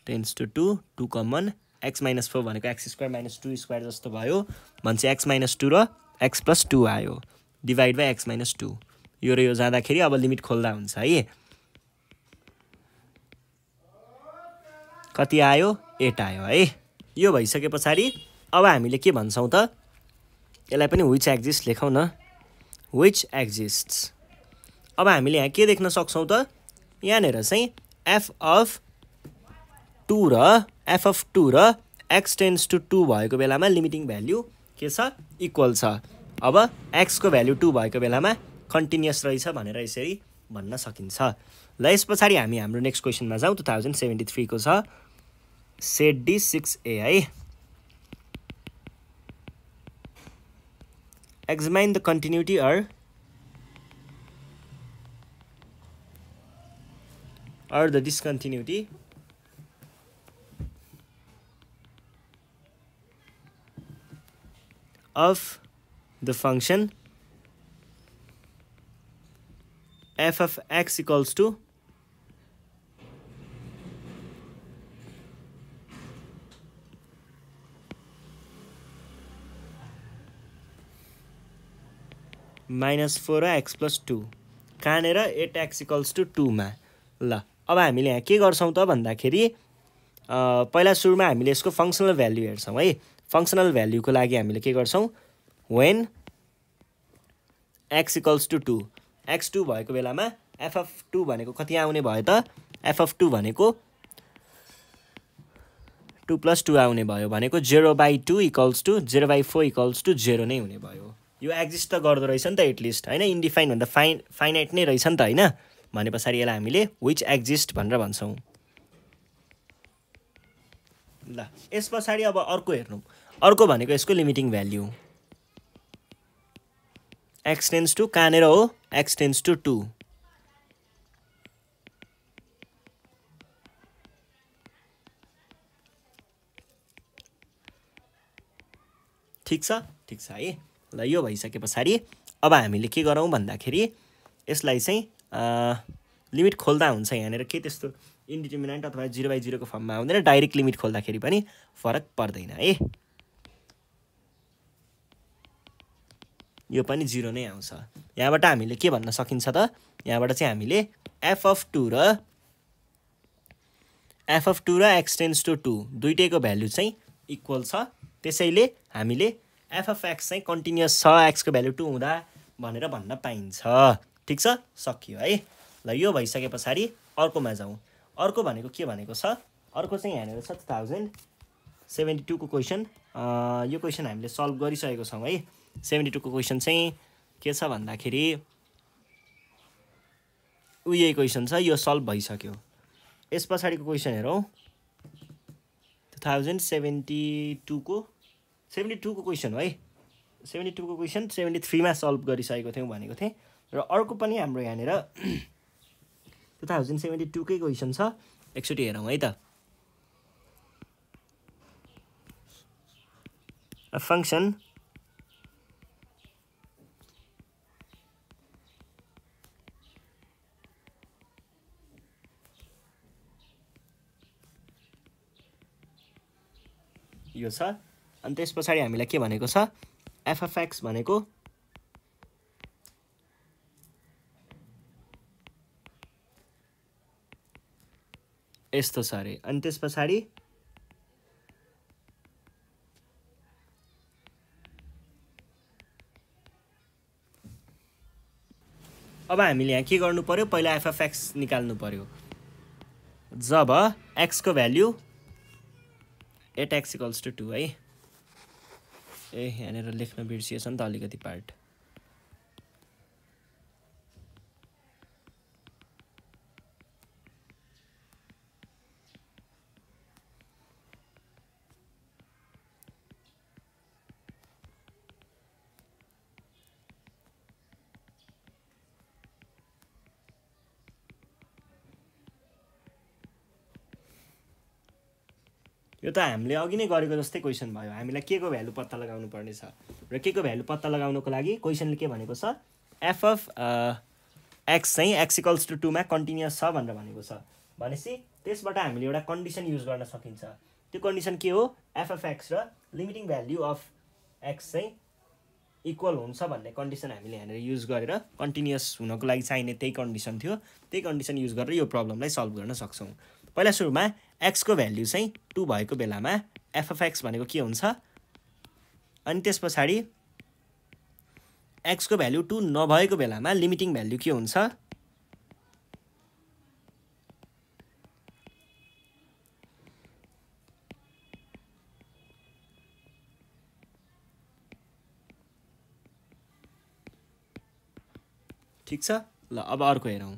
tends to two two common x minus four भनेको x square minus two square जस्तो भयो भने चाहिँ एक्स माइनस टू र एक्स प्लस टू आयो divide by x minus two यो र यो जाँदाखेरि अब लिमिट खोल्दा हुन्छ है कति आयो एट आयो है यो भइसके पछाडि अब हामीले के भन्छौँ त यसलाई पनि विच एक्जिस्ट लेखौँ न विच एक्जिस्ट अब हामीले यहाँ के देख्न सक्छौँ त यहाँनिर चाहिँ एफ अफ टू र एफएफ टू र एक्स टेन्स टु टू भएको बेलामा लिमिटिङ भ्याल्यु के छ इक्वल छ अब एक्सको भ्याल्यु टू भएको बेलामा कन्टिन्युस रहेछ भनेर यसरी भन्न सकिन्छ ल यस पछाडि हामी हाम्रो नेक्स्ट क्वेसनमा जाउँ टु थाउजन्ड सेभेन्टी थ्रीको छ सेट डी सिक्स ए है examine the continuity or or the discontinuity of the function f of x equals to minus four x plus two कहाँनिर एट एक्स इक्वल्स टू टूमा ल अब हामीले यहाँ के गर्छौँ त भन्दाखेरि पहिला सुरुमा हामीले यसको फङ्सनल भ्याल्यु हेर्छौँ है फङ्सनल भ्याल्युको लागि हामीले के गर्छौँ when x equals to two x two भएको बेलामा एफएफ टू भनेको कति आउने भयो त एफएफ टू भनेको टू प्लस टू आउने भयो भनेको zero by two equals to zero by four equals to zero नै हुने भयो यो एक्जिस्ट त गर्दो रहेछ नि त एटलिस्ट होइन इन्डिफाइन भन्दा फाइन फाइनाइट नै रहेछ नि त होइन भने पछाडि यसलाई हामीले विच एक्जिस्ट भनेर भन्छौँ ल यस पछाडि अब अर्को हेर्नु अर्को भनेको यसको लिमिटिङ भ्याल्यु एक्सटेन्स टु कहाँनिर हो एक्सटेन्स टु टू ठिक छ ठिक छ है ल यो भइसके पछाडि अब हामीले के गरौँ भन्दाखेरि यसलाई चाहिँ लिमिट खोल्दा हुन्छ यहाँनिर के त्यस्तो इन्डिटर्मिनेन्ट अथवा जिरो बाई जिरोको फर्ममा आउँदैन डाइरेक्ट लिमिट खोल्दाखेरि पनि फरक पर्दैन है यो पनि जिरो नै आउँछ यहाँबाट हामीले के भन्न सकिन्छ त यहाँबाट चाहिँ हामीले एफएफ टू र एफएफ टू र एक्सटेन्स टु टू दुइटैको भ्यालु चाहिँ इक्वल छ त्यसैले हामीले एफएफ एक्स चाहिँ कन्टिन्युस छ एक्सको भ्यालु टू हुँदा भनेर भन्न पाइन्छ ठिक छ सकियो है ल यो भइसके पछाडि अर्कोमा जाउँ अर्को भनेको के भनेको छ अर्को चाहिँ यहाँनिर छ टु थाउजन्ड सेभेन्टी टूको क्वेसन यो क्वेसन हामीले सल्भ गरिसकेको छौँ है सेभेन्टी टूको क्वेसन चाहिँ के छ भन्दाखेरि उयो क्वेसन छ यो सल्भ भइसक्यो यस पछाडिको क्वेसन हेरौँ टु थाउजन्ड सेभेन्टी टूको सेभेन्टी टूको क्वेसन हो है सेभेन्टी टूको क्वेसन सेभेन्टी थ्रीमा सल्भ गरिसकेको थियौँ भनेको थिएँ र अर्को पनि हाम्रो यहाँनिर टु थाउजन्ड सेभेन्टी टूकै क्वेसन छ एकचोटि हेरौँ है त फङ्सन यो छ अनि त्यस पछाडि हामीलाई के भनेको छ एफएफएक्स भनेको यस्तो छ अरे अनि त्यस पछाडि अब हामीले यहाँ के गर्नु पऱ्यो पहिला एफएफएक्स निकाल्नु पऱ्यो जब एक्सको value at x equals to two है ए यहाँनिर लेख्न बिर्सिएछ नि त अलिकति पार्ट यो त हामीले अघि नै गरेको जस्तै क्वेसन भयो हामीलाई के को भ्यालु पत्ता लगाउनु पर्नेछ र के को भ्यालु पत्ता लगाउनुको लागि क्वेसनले के भनेको छ एफ अफ एक्स चाहिँ एक्सिकल्स टु टूमा कन्टिन्युस छ भनेर भनेको छ भनेपछि त्यसबाट हामीले एउटा कन्डिसन युज गर्न सकिन्छ त्यो कन्डिसन के हो एफ अफ एक्स र लिमिटिङ भ्याल्यु अफ एक्स चाहिँ इक्वल हुन्छ भन्ने कन्डिसन हामीले यहाँनिर युज गरेर कन्टिन्युस हुनको लागि चाहिने त्यही कन्डिसन थियो त्यही कन्डिसन युज गरेर यो प्रब्लमलाई सल्भ गर्न सक्छौँ पहिला सुरुमा एक्सको भ्याल्यु चाहिँ टू भएको बेलामा एफएफएक्स भनेको के हुन्छ अनि त्यस पछाडि एक्सको भ्याल्यु टू नभएको बेलामा लिमिटिङ भ्याल्यु के हुन्छ ठिक छ ल अब अर्को हेरौँ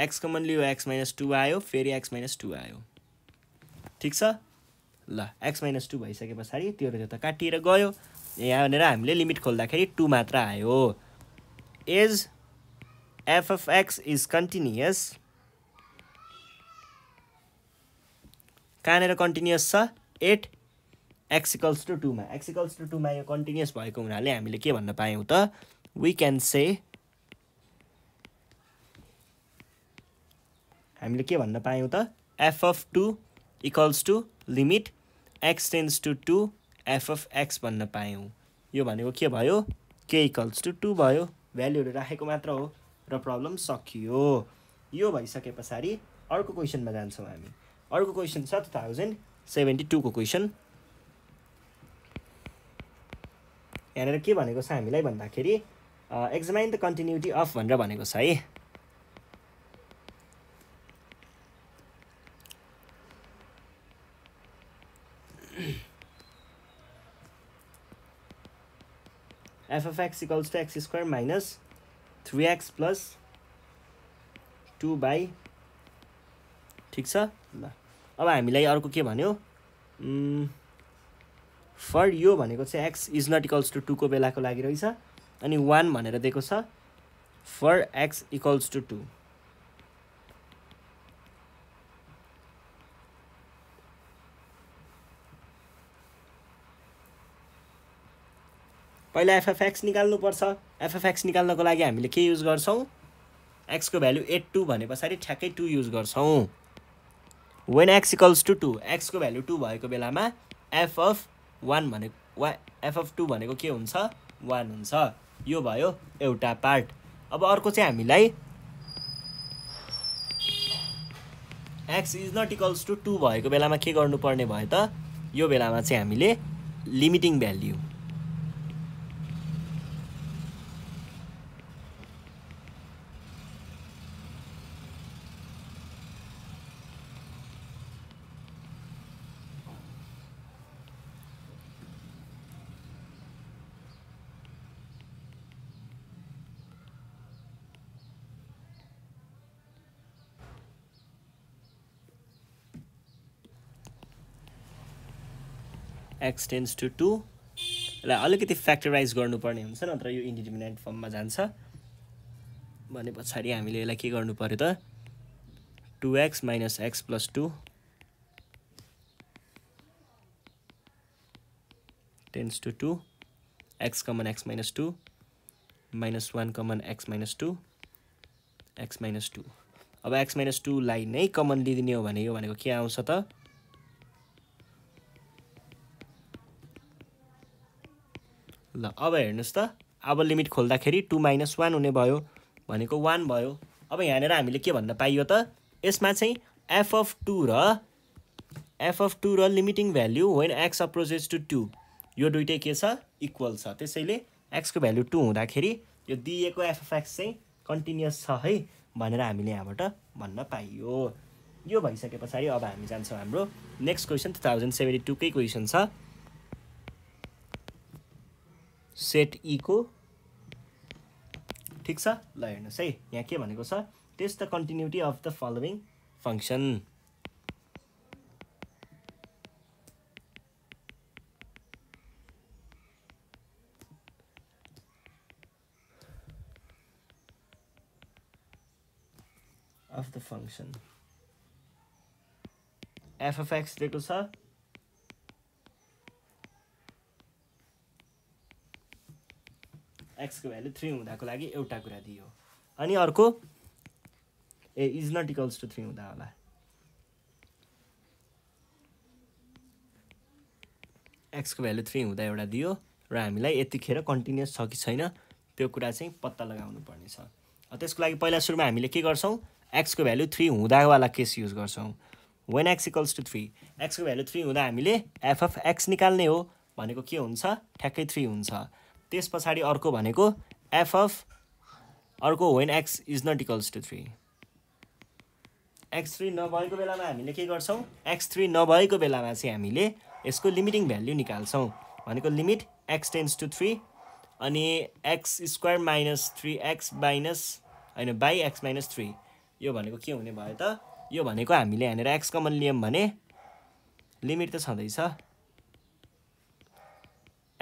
एक्स कमन लियो एक्स माइनस टू आयो फेरि एक्स माइनस टू आयो ठिक छ ल एक्स माइनस टू भइसके पछाडि त्यो त्यो त काटिएर गयो यहाँ भनेर हामीले लिमिट खोल्दाखेरि टू मात्र आयो as f f x is continuous कहाँनिर कन्टिन्युस छ एट एक्सिकल्स टु टूमा एक्सिकल्स टु टूमा यो कन्टिन्युस भएको हुनाले हामीले के भन्न पायौँ त वी क्यान से हामीले के भन्न पायौँ त f of two equals to limit x tends to two f of x भन्न पायौँ यो भनेको के भयो के इक्वल्स टु टू भयो भ्याल्युहरू राखेको मात्र हो र प्रब्लम सकियो यो भइसके पछाडि अर्को क्वेसनमा जान्छौँ हामी अर्को क्वेसन छ टु थाउजन्ड सेभेन्टी टूको क्वेसन यहाँनिर के भनेको छ हामीलाई भन्दाखेरि एक्जामाइन द कन्टिन्युटी अफ भनेर भनेको छ है f f x equals to x square minus three x plus two by ठिक छ ल अब हामीलाई अर्को के भन्यो फर यो भनेको चाहिँ x is not equals to टूको बेलाको लागि रहेछ अनि वान भनेर दिएको छ for x equals to two पहिला एफएफएक्स निकाल्नुपर्छ एफएफएक्स निकाल्नको लागि हामीले के युज गर्छौँ एक्सको भ्यालु एट टू भने पछाडि ठ्याक्कै टू युज गर्छौँ when x equals to two एक्सको भ्यालु टू भएको बेलामा एफ अफ वान भने वा एफ अफ टू भनेको के हुन्छ वान हुन्छ यो भयो एउटा पार्ट अब अर्को चाहिँ हामीलाई x is not equals to two भएको बेलामा के गर्नुपर्ने भयो त यो बेलामा चाहिँ हामीले limiting value x tends to टूलाई अलिकति फ्याक्टराइज गर्नुपर्ने हुन्छ नत्र यो इन्डिटर्मिनेन्ट फर्ममा जान्छ भने पछाडि हामीले यसलाई के गर्नु पऱ्यो त two x minus x plus two tends to two x common x minus two minus one common x minus two x minus two अब एक्स माइनस टूलाई नै कमन लिइदिने हो भने यो भनेको के आउँछ त ल अब हेर्नुहोस् त अब लिमिट खोल्दाखेरि टु माइनस वान हुने भयो भनेको वान भयो अब यहाँनिर हामीले के भन्न पाइयो त यसमा चाहिँ एफ अफ टू र एफ अफ टू र limiting value when x approaches to two यो दुइटै के छ इक्वल छ त्यसैले एक्सको भ्याल्यु टू हुँदाखेरि यो दिएको एक्स चाहिँ कन्टिन्युस छ है भनेर हामीले यहाँबाट भन्न पाइयो यो भइसके पछाडि अब हामी जान्छौँ हाम्रो next question two thousand seventy टूकै क्वेसन छ सेट इको e ठिक छ ल हेर्नुहोस् है यहाँ के भनेको छ test the continuity of the following function of the function f f x दिएको छ एक्सको भ्यालु थ्री हुँदाको लागि एउटा कुरा दियो अनि अर्को a is not equals to three हुँदा होला एक्सको भ्यालु थ्री हुँदा एउटा दियो र हामीलाई यतिखेर कन्टिन्युस छ कि छैन त्यो कुरा चाहिँ पत्ता लगाउनु पर्नेछ त्यसको लागि पहिला सुरुमा हामीले के गर्छौँ एक्सको भ्यालु थ्री हुँदावाला केस युज गर्छौँ when x equals to three एक्सको भ्यालु थ्री हुँदा हामीले एफएफ एक्स निकाल्ने हो भनेको के हुन्छ ठ्याक्कै थ्री हुन्छ त्यस पछाडि अर्को भनेको एफ अफ अर्को when x is not equals to three x three नभएको बेलामा हामीले के गर्छौँ एक्स थ्री नभएको बेलामा चाहिँ हामीले यसको लिमिटिङ भ्याल्यु निकाल्छौँ भनेको limit x tends to three अनि x square minus three x minus होइन बाई एक्स माइनस थ्री यो भनेको के हुने भयो त यो भनेको हामीले यहाँनिर एक्स कमन लियौँ भने लिमिट त छँदैछ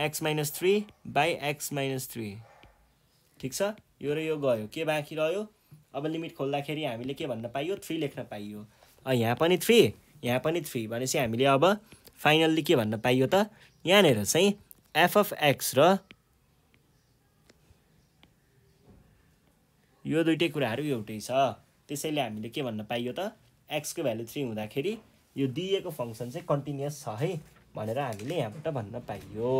x minus three by x minus three ठिक छ यो र यो गयो के बाँकी रह्यो अब लिमिट खोल्दाखेरि हामीले के भन्न पाइयो थ्री लेख्न पाइयो यहाँ पनि थ्री यहाँ पनि थ्री भनेपछि हामीले अब फाइनल्ली के भन्न पाइयो त यहाँनिर चाहिँ एफएफ एक्स र यो दुइटै कुराहरू एउटै छ त्यसैले हामीले के भन्न पाइयो त एक्सको भ्यालु थ्री हुँदाखेरि यो दिएको फङ्सन चाहिँ कन्टिन्युस छ है भनेर हामीले यहाँबाट भन्न पाइयो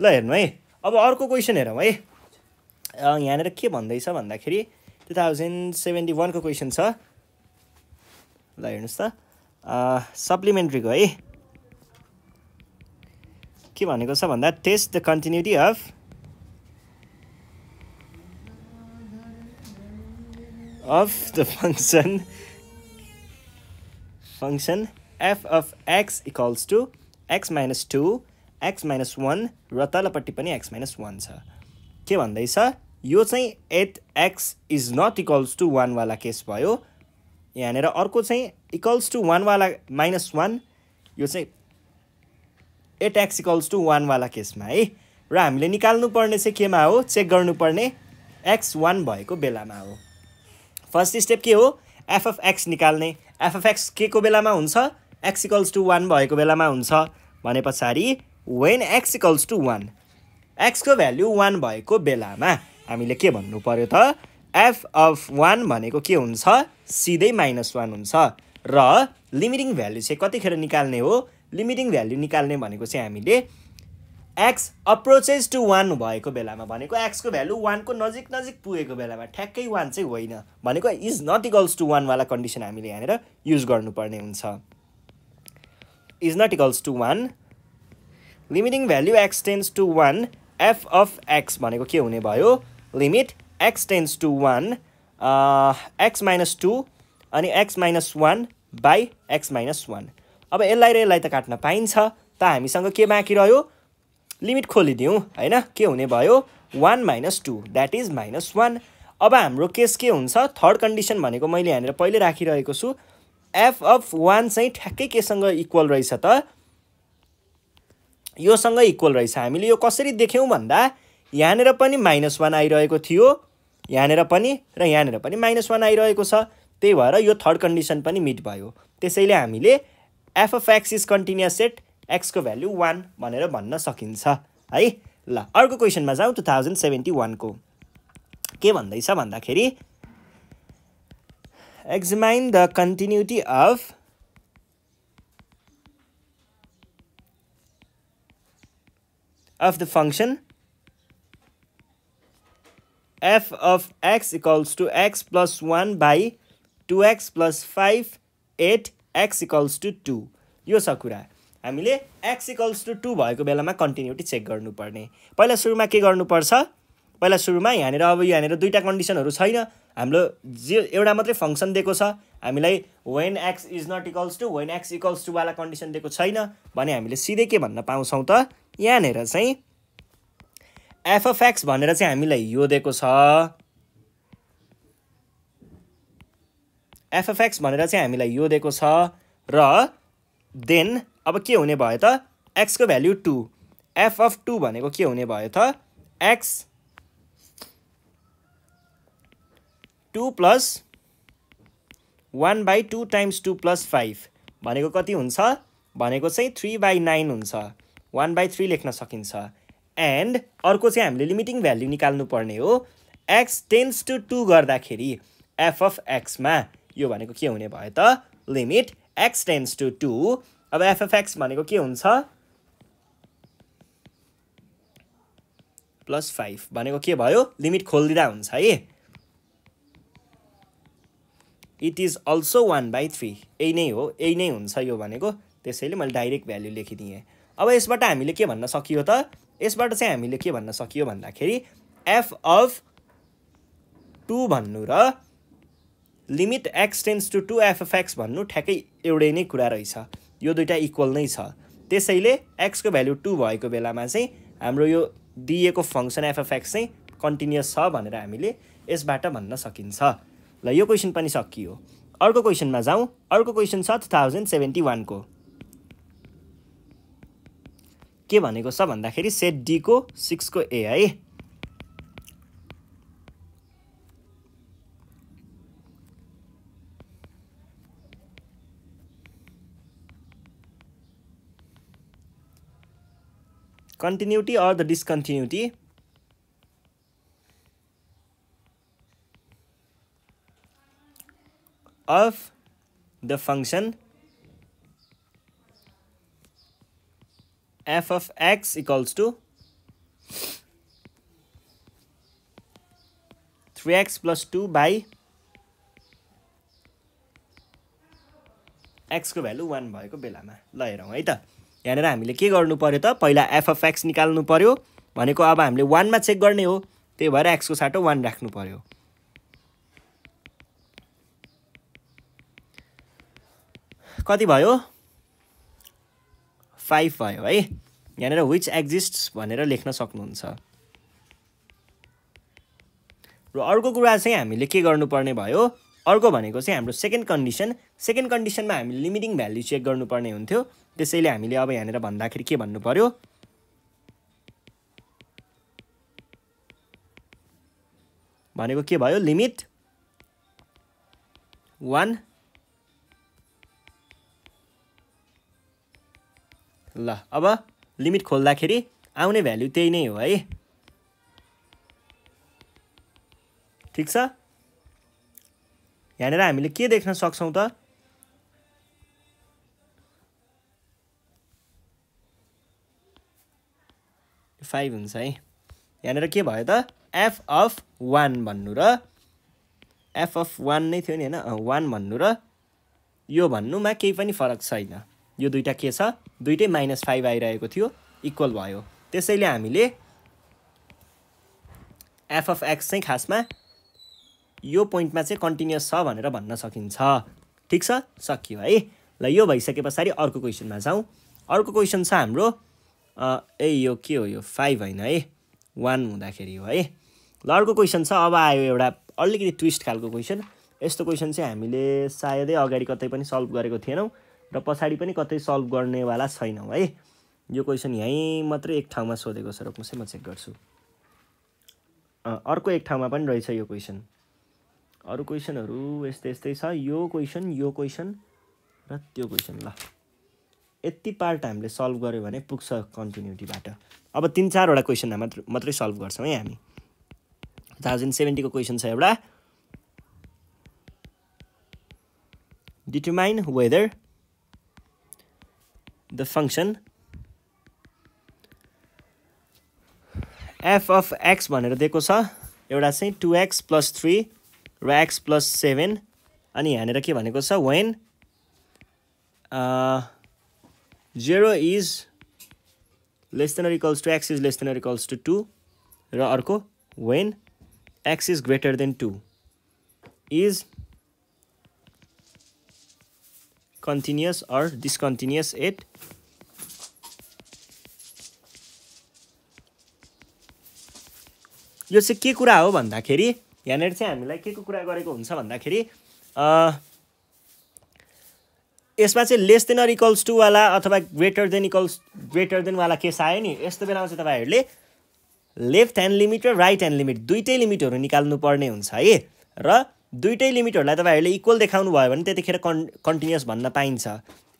ल हेर्नु है अब अर्को क्वेसन हेरौँ है यहाँनिर के भन्दैछ भन्दाखेरि टु थाउजन्ड सेभेन्टी वानको क्वेसन छ ल हेर्नुहोस् त सप्लिमेन्ट्रीको है के भनेको छ भन्दा test the continuity of of the function function f of x equals to x minus two x minus one र तलपट्टि पनि एक्स माइनस वान छ के भन्दैछ यो चाहिँ at x is not equals to वानवाला केस भयो यहाँनिर अर्को चाहिँ इक्वल्स टु वानवाला माइनस वान यो चाहिँ एट एक्स इक्वल्स टु वानवाला केसमा है र हामीले निकाल्नुपर्ने चाहिँ केमा हो चेक गर्नुपर्ने एक्स वान भएको बेलामा हो फर्स्ट स्टेप के हो एफएफ एक्स निकाल्ने एफएफ एक्स के को बेलामा हुन्छ एक्स इक्वल्स टु वान भएको बेलामा हुन्छ भने पछाडि when x equals to one एक्सको भ्याल्यु वान भएको बेलामा हामीले के भन्नु पऱ्यो त एफ अफ वान भनेको के हुन्छ सिधै माइनस वान हुन्छ र लिमिटिङ भ्याल्यु चाहिँ कतिखेर निकाल्ने हो लिमिटिङ भ्याल्यु निकाल्ने भनेको चाहिँ हामीले एक्स अप्रोचेस टु वान भएको बेलामा भनेको एक्सको भ्यालु वानको नजिक नजिक पुगेको बेलामा ठ्याक्कै वान चाहिँ होइन भनेको इज नट इकल्स टु वानवाला कन्डिसन हामीले यहाँनिर युज गर्नुपर्ने हुन्छ is not equals to one limiting value x tends to one f of x भनेको के हुने भयो limit x tends to one x minus two अनि x minus one by x minus one अब यसलाई र यसलाई त काट्न पाइन्छ त हामीसँग के बाँकी रह्यो लिमिट खोलिदिउँ होइन के हुने भयो one minus two that is minus one अब हाम्रो केस के हुन्छ थर्ड कन्डिसन भनेको मैले यहाँनिर पहिले राखिरहेको छु एफ अफ वान चाहिँ ठ्याक्कै केसँग इक्वल रहेछ त योसँग इक्वल रहेछ हामीले यो कसरी देख्यौँ भन्दा यहाँनिर पनि माइनस वान आइरहेको थियो यहाँनिर पनि र यहाँनिर पनि माइनस वान आइरहेको छ त्यही भएर यो थर्ड कन्डिसन पनि मिट भयो त्यसैले हामीले f of x is continuous set एक्सको भ्याल्यु वान भनेर भन्न सकिन्छ है ल अर्को क्वेसनमा जाउँ टु थाउजन्ड सेभेन्टी वानको के भन्दैछ भन्दाखेरि examine the continuity of of the function f of x equals to x plus 1 by 2x plus 5 8 x equals to 2 यो छ कुरा हामीले x equals to 2 भएको बेलामा कन्टिन्युटी चेक गर्नुपर्ने पहिला सुरुमा के गर्नुपर्छ पहिला सुरुमा यहाँनिर अब यहाँनिर दुईवटा कन्डिसनहरू छैन हाम्रो जे एउटा मात्रै फङ्सन दिएको छ हामीलाई when x is not equals to when x equals वाला कन्डिसन दिएको छैन भने हामीले सिधै के भन्न पाउँछौँ त यहाँनिर चाहिँ एफएफएक्स भनेर चाहिँ हामीलाई यो दिएको छ एफएफएक्स भनेर चाहिँ हामीलाई यो दिएको छ र देन अब के हुने भयो त एक्सको value two f of two भनेको के हुने भयो त x two plus one by two times two plus five भनेको कति हुन्छ भनेको चाहिँ थ्री बाई नाइन हुन्छ वान बाई थ्री लेख्न सकिन्छ एन्ड अर्को चाहिँ हामीले लिमिटिङ भ्याल्यु निकाल्नुपर्ने हो एक्स टेन्स टु टू गर्दाखेरि एफ अफ एक्समा यो भनेको के हुने भयो त limit x tends to two अब एफ अफ एक्स भनेको के हुन्छ प्लस फाइभ भनेको के भयो लिमिट खोलिदिँदा हुन्छ है it is also one by three यही नै हो यही नै हुन्छ यो भनेको त्यसैले मैले डाइरेक्ट भ्याल्यु लेखिदिएँ अब यसबाट हामीले के भन्न सकियो त यसबाट चाहिँ हामीले के भन्न सकियो भन्दाखेरि एफ अफ टू भन्नु र limit x tends to to f of x भन्नु ठ्याक्कै एउटै नै कुरा रहेछ यो दुइटा इक्वल नै छ त्यसैले एक्सको भ्यालु टू भएको बेलामा चाहिँ हाम्रो यो दिएको फङ्सन एफएफएक्स चाहिँ कन्टिन्युस छ भनेर हामीले यसबाट भन्न सकिन्छ ल यो क्वेसन पनि सकियो अर्को क्वेसनमा जाउँ अर्को क्वेसन छ टु थाउजन्ड सेभेन्टी वानको के भादा खेल सेट डी को सिक्स को ए हाई कंटिन्ुटी और the discontinuity of the function f of x equals to three x plus two by एक्सको भ्यालु वान भएको बेलामा ल हेरौँ है त यहाँनिर हामीले के गर्नु पऱ्यो त पहिला एफ एक्स निकाल्नु पऱ्यो भनेको अब हामीले वानमा चेक गर्ने हो त्यही भएर एक्सको साटो वान राख्नु पऱ्यो कति भयो फाइभ भयो है यहाँनिर विच एक्जिस्ट भनेर लेख्न सक्नुहुन्छ र अर्को कुरा चाहिँ हामीले के गर्नुपर्ने भयो अर्को भनेको चाहिँ हाम्रो सेकेन्ड कन्डिसन सेकेन्ड कन्डिसनमा हामीले लिमिटिङ भ्याल्यु चेक गर्नुपर्ने हुन्थ्यो त्यसैले हामीले अब यहाँनिर भन्दाखेरि के भन्नु पर्यो भनेको के भयो लिमिट वान ल अब लिमिट खोल्दाखेरि आउने भ्याल्यु त्यही नै हो है ठिक छ यहाँनिर हामीले के देख्न सक्छौँ त फाइभ हुन्छ है यहाँनिर के भयो त एफ अफ वान भन्नु र एफ अफ वान नै थियो नि होइन वान भन्नु र यो भन्नुमा केही पनि फरक छैन यो दुईवटा के छ दुइटै माइनस फाइभ आइरहेको थियो इक्वल भयो त्यसैले हामीले अफ एक्स चाहिँ खासमा यो पोइन्टमा चाहिँ कन्टिन्युस छ भनेर भन्न सकिन्छ ठिक छ सकियो है ल यो भइसके पछाडि अर्को क्वेसनमा जाउँ अर्को क्वेसन छ हाम्रो ए यो के हो यो फाइभ होइन है वान हुँदाखेरि हो है ल अर्को क्वेसन छ अब आयो एउटा अलिकति ट्विस्ट खालको क्वेसन यस्तो क्वेसन चाहिँ हामीले सायदै अगाडि कतै पनि सल्भ गरेको थिएनौँ र पछाडि पनि कतै सल्भ गर्नेवाला छैनौँ है यो क्वेसन यहीँ मात्रै एक ठाउँमा सोधेको छ रोक्नुहोस् है म चेक गर्छु अर्को एक ठाउँमा पनि रहेछ यो क्वेसन अरू क्वेसनहरू यस्तै यस्तै छ यो क्वेसन यो क्वेसन र त्यो क्वेसन ल यति पार्ट हामीले सल्भ गऱ्यो भने पुग्छ कन्टिन्युटीबाट अब तिन चारवटा क्वेसन मात्र मात्रै सल्भ गर्छौँ है हामी टु थाउजन्ड सेभेन्टीको क्वेसन छ एउटा determine whether the function f of x भनेर दिएको छ एउटा चाहिँ 2x plus 3 र x plus 7 अनि यहाँनिर के भनेको छ when uh, 0 is less than or equals to x is less than or equals to 2 र अर्को when x is greater than 2 is continuous or discontinuous at यो चाहिँ के कुरा हो भन्दाखेरि यहाँनिर चाहिँ हामीलाई के को कुरा गरेको हुन्छ भन्दाखेरि यसमा चाहिँ लेस देन अर इक्वल्स वाला अथवा ग्रेटर देन इक्वल्स ग्रेटर देनवाला केस आयो नि यस्तो बेलामा चाहिँ तपाईँहरूले लेफ्ट ह्यान्ड लिमिट र राइट ह्यान्ड लिमिट दुइटै लिमिटहरू निकाल्नु पर्ने हुन्छ है र दुइटै लिमिटहरूलाई तपाईँहरूले इक्वल देखाउनु भयो भने त्यतिखेर कन् कन्टिन्युस भन्न पाइन्छ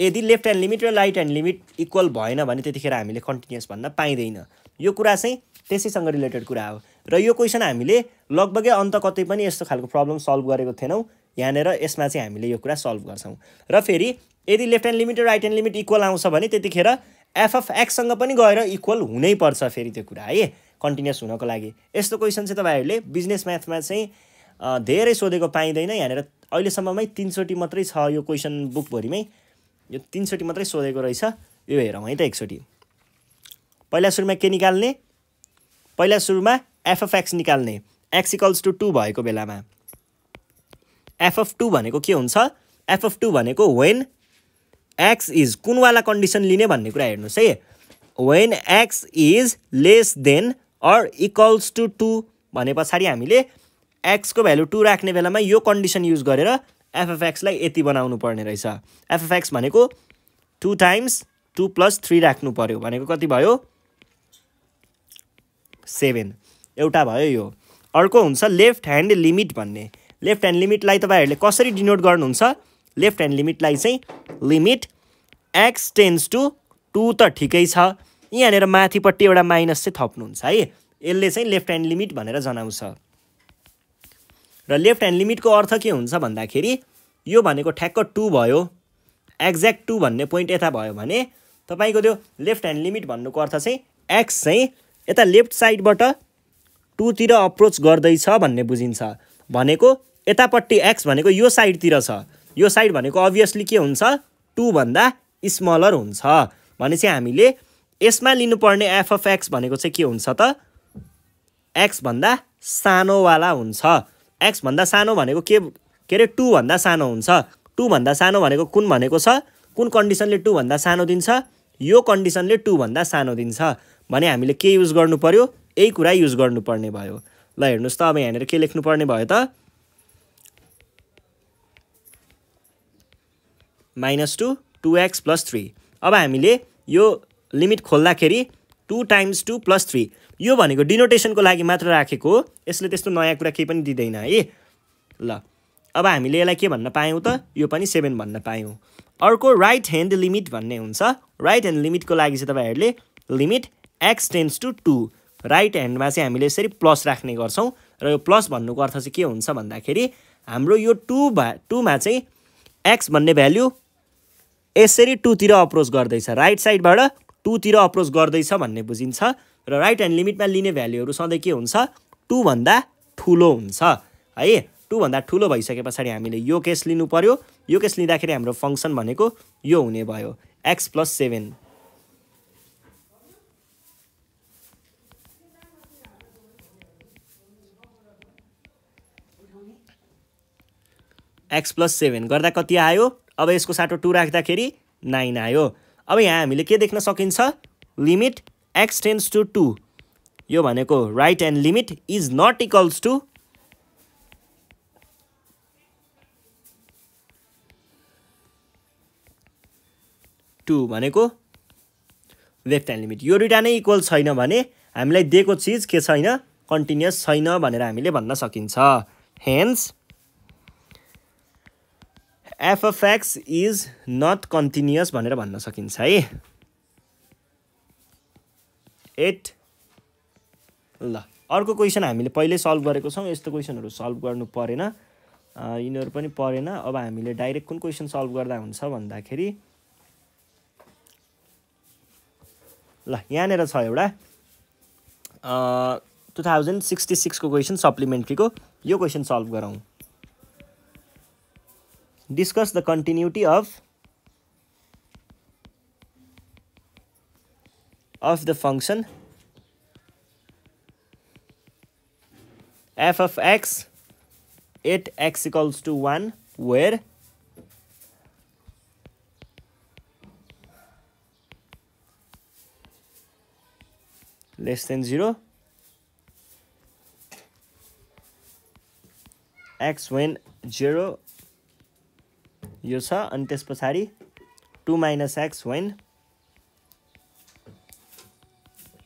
यदि लेफ्ट ह्यान्ड लिमिट र राइट ह्यान्ड लिमिट इक्वल भएन भने त्यतिखेर हामीले कन्टिन्युस भन्न पाइँदैन यो कुरा चाहिँ त्यसैसँग रिलेटेड कुरा हो र यो क्वेसन हामीले लगभगै अन्त कतै पनि यस्तो खालको प्रब्लम सल्भ गरेको थिएनौँ यहाँनिर यसमा चाहिँ हामीले यो कुरा सल्भ गर्छौँ र फेरि यदि लेफ्ट ह्यान्ड लिमिट र राइट ह्यान्ड लिमिट इक्वल आउँछ भने त्यतिखेर एफ एफएफ एक्ससँग पनि गएर इक्वल हुनैपर्छ फेरि त्यो कुरा है कन्टिन्युस हुनको लागि यस्तो क्वेसन चाहिँ तपाईँहरूले बिजनेस म्याथमा चाहिँ धेरै सोधेको पाइँदैन यहाँनिर अहिलेसम्ममै तिनचोटि मात्रै छ यो क्वेसन बुकभरिमै यो तिनचोटि मात्रै सोधेको रहेछ यो हेरौँ है त एकचोटि पहिला सुरुमा के निकाल्ने पहिला सुरुमा एफ एफएफ एक्स निकाल्ने एक्स इक्वल्स टु टू भएको बेलामा एफ एफएफ टू भनेको के हुन्छ एफ एफएफ टू भनेको वेन एक्स इज कुनवाला कन्डिसन लिने भन्ने कुरा हेर्नुहोस् है when x is less than or equals to two भने पछाडि हामीले एक्सको भ्यालु टू राख्ने बेलामा यो कन्डिसन युज गरेर एफएफएक्सलाई यति बनाउनु पर्ने रहेछ एफएफएक्स भनेको two times two plus three राख्नु पऱ्यो भनेको कति भयो सेभेन एउटा भयो यो अर्को हुन्छ लेफ्ट ह्यान्ड लिमिट भन्ने लेफ्ट ह्यान्ड लिमिटलाई तपाईँहरूले कसरी डिनोट गर्नुहुन्छ लेफ्ट ह्यान्ड लिमिटलाई चाहिँ limit x tends to two त ठिकै छ यहाँनिर माथिपट्टि एउटा माइनस चाहिँ थप्नुहुन्छ है यसले चाहिँ लेफ्ट ह्यान्ड लिमिट भनेर जनाउँछ र लेफ्ट ह्यान्ड लिमिटको अर्थ के हुन्छ भन्दाखेरि यो भनेको ठ्याक्क टु भयो एक्ज्याक्ट टू भन्ने पोइन्ट यता भयो भने तपाईँको त्यो लेफ्ट ह्यान्ड लिमिट भन्नुको अर्थ चाहिँ एक्स चाहिँ यता लेफ्ट साइडबाट टुतिर अप्रोच गर्दैछ भन्ने बुझिन्छ भनेको यतापट्टि एक्स भनेको यो साइडतिर छ यो साइड भनेको अभियसली के हुन्छ भन्दा स्मलर हुन्छ भने चाहिँ हामीले यसमा लिनुपर्ने एफ अफ एक्स भनेको चाहिँ के हुन्छ त एक्सभन्दा सानोवाला हुन्छ एक्सभन्दा सानो भनेको के के अरे टूभन्दा सानो हुन्छ टूभन्दा सानो भनेको कुन भनेको छ कुन कन्डिसनले टूभन्दा सानो दिन्छ यो कन्डिसनले टूभन्दा सानो दिन्छ भने हामीले के युज गर्नु पऱ्यो यही कुरा युज गर्नुपर्ने भयो ल हेर्नुहोस् त अब यहाँनिर के लेख्नुपर्ने भयो त minus two to x plus three अब हामीले यो लिमिट खोल्दाखेरि two times two plus three यो भनेको डिनोटेसनको लागि मात्र राखेको यसले त्यस्तो नयाँ कुरा केही पनि दिँदैन है ल अब हामीले यसलाई के भन्न पायौँ त यो पनि सेभेन भन्न पायौँ अर्को राइट ह्यान्ड लिमिट भन्ने हुन्छ राइट ह्यान्ड लिमिटको लागि चाहिँ तपाईँहरूले limit x tends to two right ह्यान्डमा चाहिँ हामीले यसरी प्लस राख्ने गर्छौँ र यो प्लस भन्नुको अर्थ चाहिँ के हुन्छ भन्दाखेरि हाम्रो यो टू भा टूमा चाहिँ एक्स भन्ने भ्याल्यु यसरी टूतिर अप्रोच गर्दैछ राइट साइडबाट टूतिर अप्रोच गर्दैछ भन्ने बुझिन्छ र राइट ह्यान्ड लिमिटमा लिने भ्याल्युहरू सधैँ के हुन्छ टुभन्दा ठुलो हुन्छ है टुभन्दा ठुलो भइसके पछाडि हामीले यो केस लिनु पऱ्यो यो केस लिँदाखेरि हाम्रो फङ्सन भनेको यो हुने भयो x plus seven x plus seven गर्दा कति आयो अब यसको साटो टू राख्दाखेरि नाइन आयो अब यहाँ हामीले के देख्न सकिन्छ limit x tends to two यो भनेको right end limit is not equals to to भनेको लेफ्ट ह्यान्ड लिमिट यो दुइटा नै इक्वल छैन भने हामीलाई दिएको चिज के छैन कन्टिन्युस छैन भनेर हामीले भन्न सकिन्छ hence f f x is not continuous भनेर भन्न सकिन्छ है एट ल अर्को क्वेसन हामीले पहिल्यै सल्भ गरेको छौँ यस्तो क्वेसनहरू सल्भ गर्नु परेन यिनीहरू पनि परेन अब हामीले डाइरेक्ट कुन क्वेसन सल्भ गर्दा हुन्छ भन्दाखेरि ल यहाँनिर छ एउटा टु थाउजन्ड सिक्सटी सिक्सको क्वेसन सप्लिमेन्ट्रीको यो क्वेसन सल्भ गरौँ discuss the continuity of of the function f of x at x equals to 1 where less than 0 x when zero, यो छ अनि two minus x when.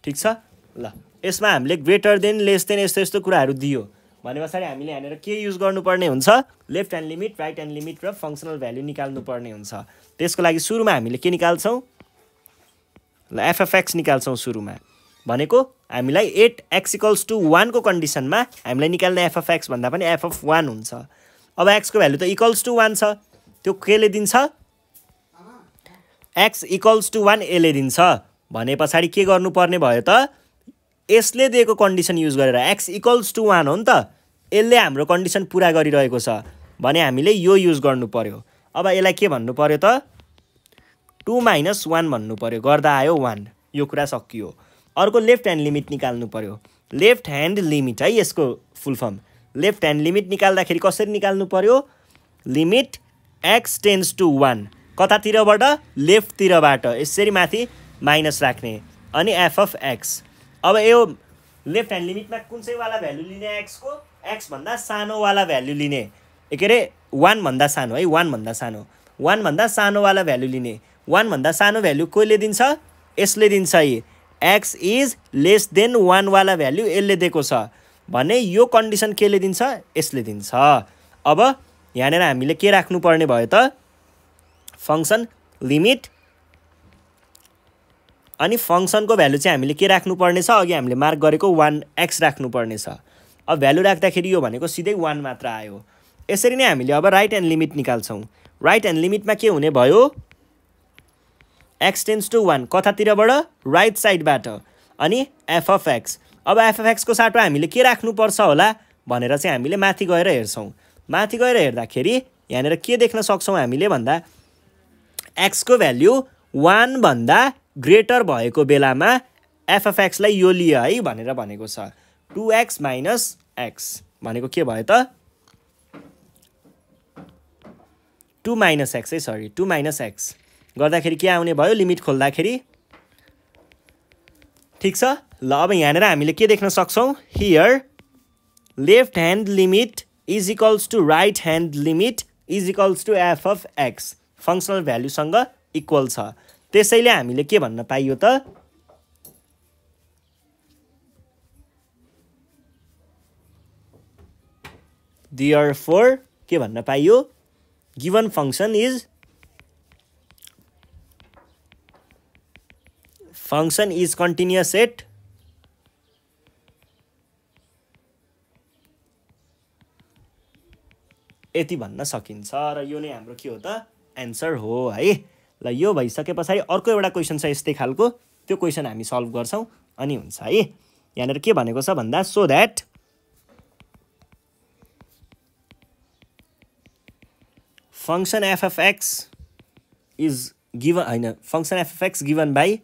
ठिक छ ल यसमा हामीले ग्रेटर देन लेस देन यस्तो यस्तो कुराहरू दियो भने पछाडि हामीले यहाँनिर के युज गर्नुपर्ने हुन्छ left hand limit right hand limit र फङ्सनल भ्याल्यु निकाल्नुपर्ने हुन्छ त्यसको लागि सुरुमा हामीले के निकाल्छौँ ल एफएफएक्स निकाल्छौँ सुरुमा भनेको हामीलाई एट एक्सिकल्स टू वानको कन्डिसनमा हामीलाई निकाल्ने एफएफएक्स भन्दा पनि एफएफ वान हुन्छ अब एक्सको भ्यालु त इक्वल्स टु वान छ त्यो केले दिन्छ एक्स इक्वल्स टू वान एले दिन्छ भने पछाडि के गर्नुपर्ने भयो त यसले दिएको कन्डिसन युज गरेर एक्स इक्वल्स टु वान हो नि त यसले हाम्रो कन्डिसन पुरा गरिरहेको छ भने हामीले यो युज गर्नु पऱ्यो अब यसलाई के भन्नु पऱ्यो त टु माइनस वान भन्नु पऱ्यो गर्दा आयो वान यो कुरा सकियो अर्को लेफ्ट ह्यान्ड लिमिट निकाल्नु पऱ्यो लेफ्ट ह्यान्ड लिमिट है यसको full form left hand limit निकाल्दाखेरि कसरी निकाल्नु पऱ्यो limit x tends to one कतातिरबाट लेफ्टतिरबाट यसरी माथि माइनस राख्ने अनि एफ अफ एक्स अब यो लेफ्ट ह्यान्ड लिमिटमा कुन चाहिँ वाला भ्याल्यु लिने एक्सको एक्सभन्दा सानोवाला भ्याल्यु लिने के अरे वानभन्दा सानो है वानभन्दा सानो वानभन्दा सानोवाला भ्याल्यु लिने वानभन्दा सानो भ्याल्यु कसले दिन्छ यसले दिन्छ है एक्स इज लेस देन वानवाला भ्याल्यु यसले दिएको छ भने यो कन्डिसन केले दिन्छ यसले दिन्छ अब यहाँनिर हामीले के राख्नुपर्ने भयो त फङ्सन लिमिट अनि फङ्सनको भ्यालु चाहिँ हामीले के राख्नुपर्नेछ अघि हामीले मार्क गरेको वान एक्स राख्नुपर्नेछ अब भ्यालु राख्दाखेरि यो भनेको सिधै वान मात्र आयो यसरी नै हामीले अब राइट एन्ड लिमिट निकाल्छौँ राइट एन्ड लिमिटमा के हुने भयो एक्स टेन्स टू वान कतातिरबाट राइट साइडबाट अनि एफएफ एक्स अब एफएफएक्सको एक्सको साटो हामीले के राख्नुपर्छ होला भनेर चाहिँ हामीले माथि गएर हेर्छौँ माथि गएर हेर्दाखेरि यहाँनिर के देख्न सक्छौँ हामीले भन्दा एक्सको भ्याल्यु वानभन्दा ग्रेटर भएको बेलामा एफएफएक्सलाई यो लिए है भनेर भनेको छ टु एक्स माइनस एक्स भनेको के भयो त टु माइनस एक्स है सरी टु माइनस एक्स गर्दाखेरि के आउने भयो लिमिट खोल्दाखेरि ठिक छ ल अब यहाँनिर हामीले के देख्न सक्छौँ here left hand limit is equals to right hand limit is equals to f of x functional भ्याल्युसँग इक्वल छ त्यसैले हामीले के भन्न पाइयो त दियर फोर के भन्न पाइयो given function is function is continuous at यति भन्न सकिन्छ र यो नै हाम्रो के हो त एन्सर हो है ल यो भइसके पछाडि अर्को एउटा क्वेसन छ यस्तै खालको त्यो क्वेसन हामी सल्भ गर्छौँ अनि हुन्छ है यहाँनिर के भनेको छ भन्दा so that function x is given होइन function f f x given by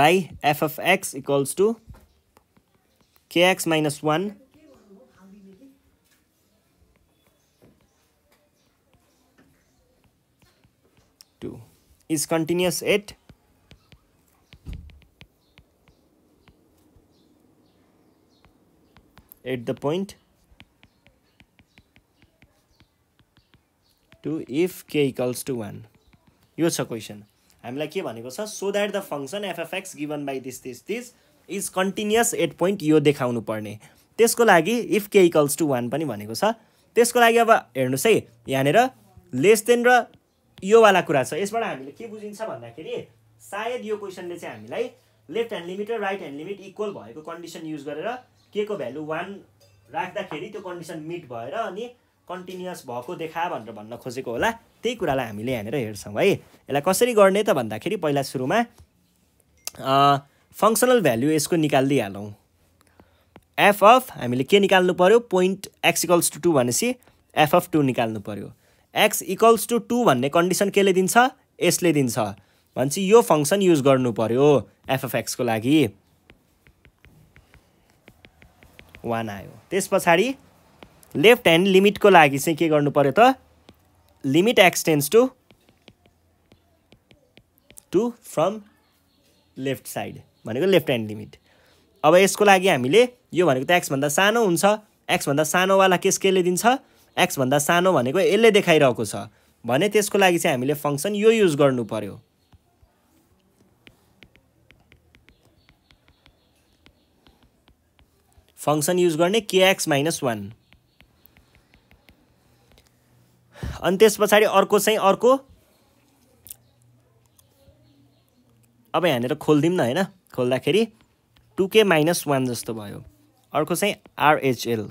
by x equals to k x minus one is continuous at at the point 2 if k equals to 1 यो छ क्वेसन हामीलाई के भनेको छ so that the function f f x given by this this this is continuous at point यो देखाउनु पर्ने त्यसको लागि इफ के इक्वल्स टु वान पनि भनेको छ त्यसको लागि अब हेर्नुहोस् है यहाँनिर लेस देन र योवाला कुरा छ यसबाट हामीले के बुझिन्छ भन्दाखेरि सायद यो क्वेसनले चाहिँ हामीलाई लेफ्ट ह्यान्ड लिमिट र राइट ह्यान्ड लिमिट इक्वल भएको कन्डिसन युज गरेर के को भ्यालु वान राख्दाखेरि त्यो कन्डिसन मिट भएर अनि कन्टिन्युस भएको देखा भनेर भन्न खोजेको होला त्यही कुरालाई हामीले यहाँनिर हेर्छौँ है यसलाई कसरी गर्ने त भन्दाखेरि पहिला सुरुमा फङ्सनल भ्याल्यु यसको निकालिदिइहालौँ एफ अफ हामीले के निकाल्नु पऱ्यो पोइन्ट एक्सिकल्स टू टू भनेपछि एफ अफ टू निकाल्नु पऱ्यो एक्स इक्वल्स टु टू भन्ने कन्डिसन केले दिन्छ यसले दिन्छ भनेपछि यो फङ्सन युज गर्नु पऱ्यो एफएफएक्सको लागि वान आयो त्यस पछाडि लेफ्ट ह्यान्ड लिमिटको लागि चाहिँ के गर्नु पर्यो त limit x tends to to from left side भनेको लेफ्ट ह्यान्ड लिमिट अब यसको लागि हामीले यो भनेको त एक्सभन्दा सानो हुन्छ एक्सभन्दा सानोवाला केस केले दिन्छ एक्सभन्दा सानो भनेको यसले देखाइरहेको छ भने त्यसको लागि चाहिँ हामीले फङ्सन यो युज गर्नु पर्यो फङ्सन युज गर्ने केएक्स माइनस वान अनि त्यस पछाडि अर्को चाहिँ अर्को अब यहाँनिर खोलिदिउँ न होइन खोल्दाखेरि टु के माइनस वान जस्तो भयो अर्को चाहिँ आरएचएल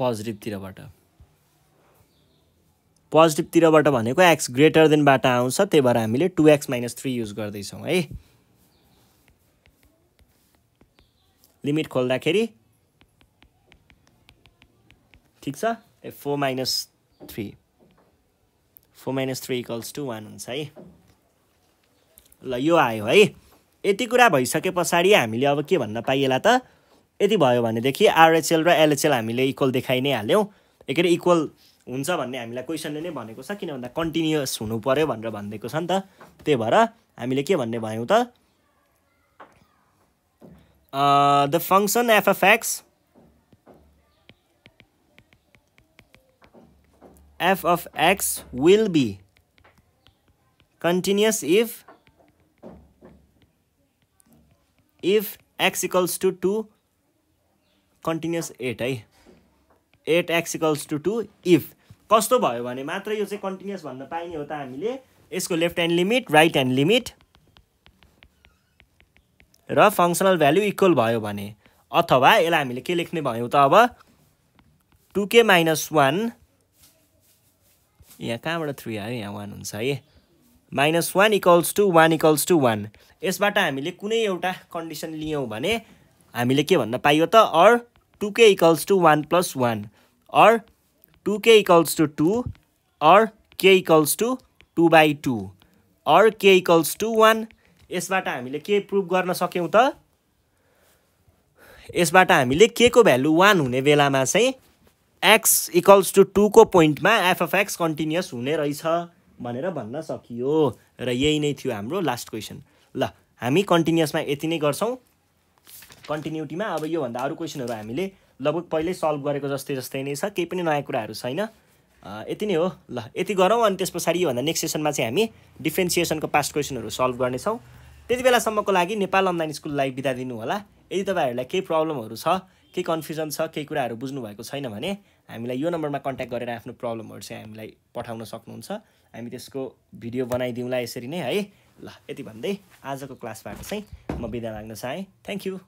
पोजिटिभतिरबाट पोजिटिभतिरबाट भनेको एक्स ग्रेटर देनबाट आउँछ त्यही भएर हामीले two x minus three use गर्दैछौँ है लिमिट खोल्दाखेरि ठिक छ a four minus three four minus three equals to one हुन्छ है ल यो आयो है यति कुरा भइसके पछाडि हामीले अब के भन्न पाइएला त यति भयो भनेदेखि आरएचएल र एलएचएल हामीले इक्वल देखाइ नै हाल्यौँ के अरे इक्वल हुन्छ भन्ने हामीलाई क्वेसनले नै भनेको छ किन भन्दा कन्टिन्युस हुनु पऱ्यो भनेर भनिदिएको छ नि त त्यही भएर हामीले के भन्ने भयौँ त the function f f x f of x will be continuous if if x equals to 2 continuous at है at x equals to two if कस्तो भयो भने मात्र यो चाहिँ कन्टिन्युस भन्न पाइने हो त हामीले यसको left hand limit right hand limit र फङ्सनल भ्याल्यु इक्वल भयो भने अथवा यसलाई हामीले के लेख्ने भयौँ त अब टु के माइनस वान यहाँ कहाँबाट थ्री आयो यहाँ वान हुन्छ है minus one equals to one equals to one यसबाट हामीले कुनै एउटा कन्डिसन लियौँ भने हामीले के भन्न पाइयो त or two k equals to one plus one or two k equals to two or k equals to two by two or k equals to one यसबाट हामीले के प्रुभ गर्न सक्यौँ त यसबाट हामीले के को भ्यालु वान हुने बेलामा चाहिँ एक्स इक्वल्स टू टूको पोइन्टमा एफएफएक्स कन्टिन्युस हुने रहेछ भनेर भन्न सकियो र यही नै थियो हाम्रो लास्ट क्वेसन ल हामी कन्टिन्युसमा यति नै गर्छौँ कन्टिन्युटीमा अब योभन्दा अरू क्वेसनहरू हामीले लगभग पहिल्यै सल्भ गरेको जस्तै जस्तै नै छ केही पनि नयाँ कुराहरू छैन यति नै हो ल यति गरौँ अनि त्यस पछाडि योभन्दा नेक्स्ट सेसनमा चाहिँ हामी डिफ्रेन्सिएसनको पास्ट क्वेसनहरू सल्भ गर्नेछौँ त्यति बेलासम्मको लागि नेपाल अनलाइन स्कुललाई बिदा दिनु होला यदि तपाईँहरूलाई केही प्रब्लमहरू छ केही कन्फ्युजन छ केही कुराहरू भएको छैन भने हामीलाई यो नम्बरमा कन्ट्याक्ट गरेर आफ्नो प्रब्लमहरू चाहिँ हामीलाई पठाउन सक्नुहुन्छ हामी त्यसको भिडियो बनाइदिउँला यसरी नै है ल यति भन्दै आजको क्लासबाट चाहिँ म बिदा माग्न चाहेँ थ्याङ्क यू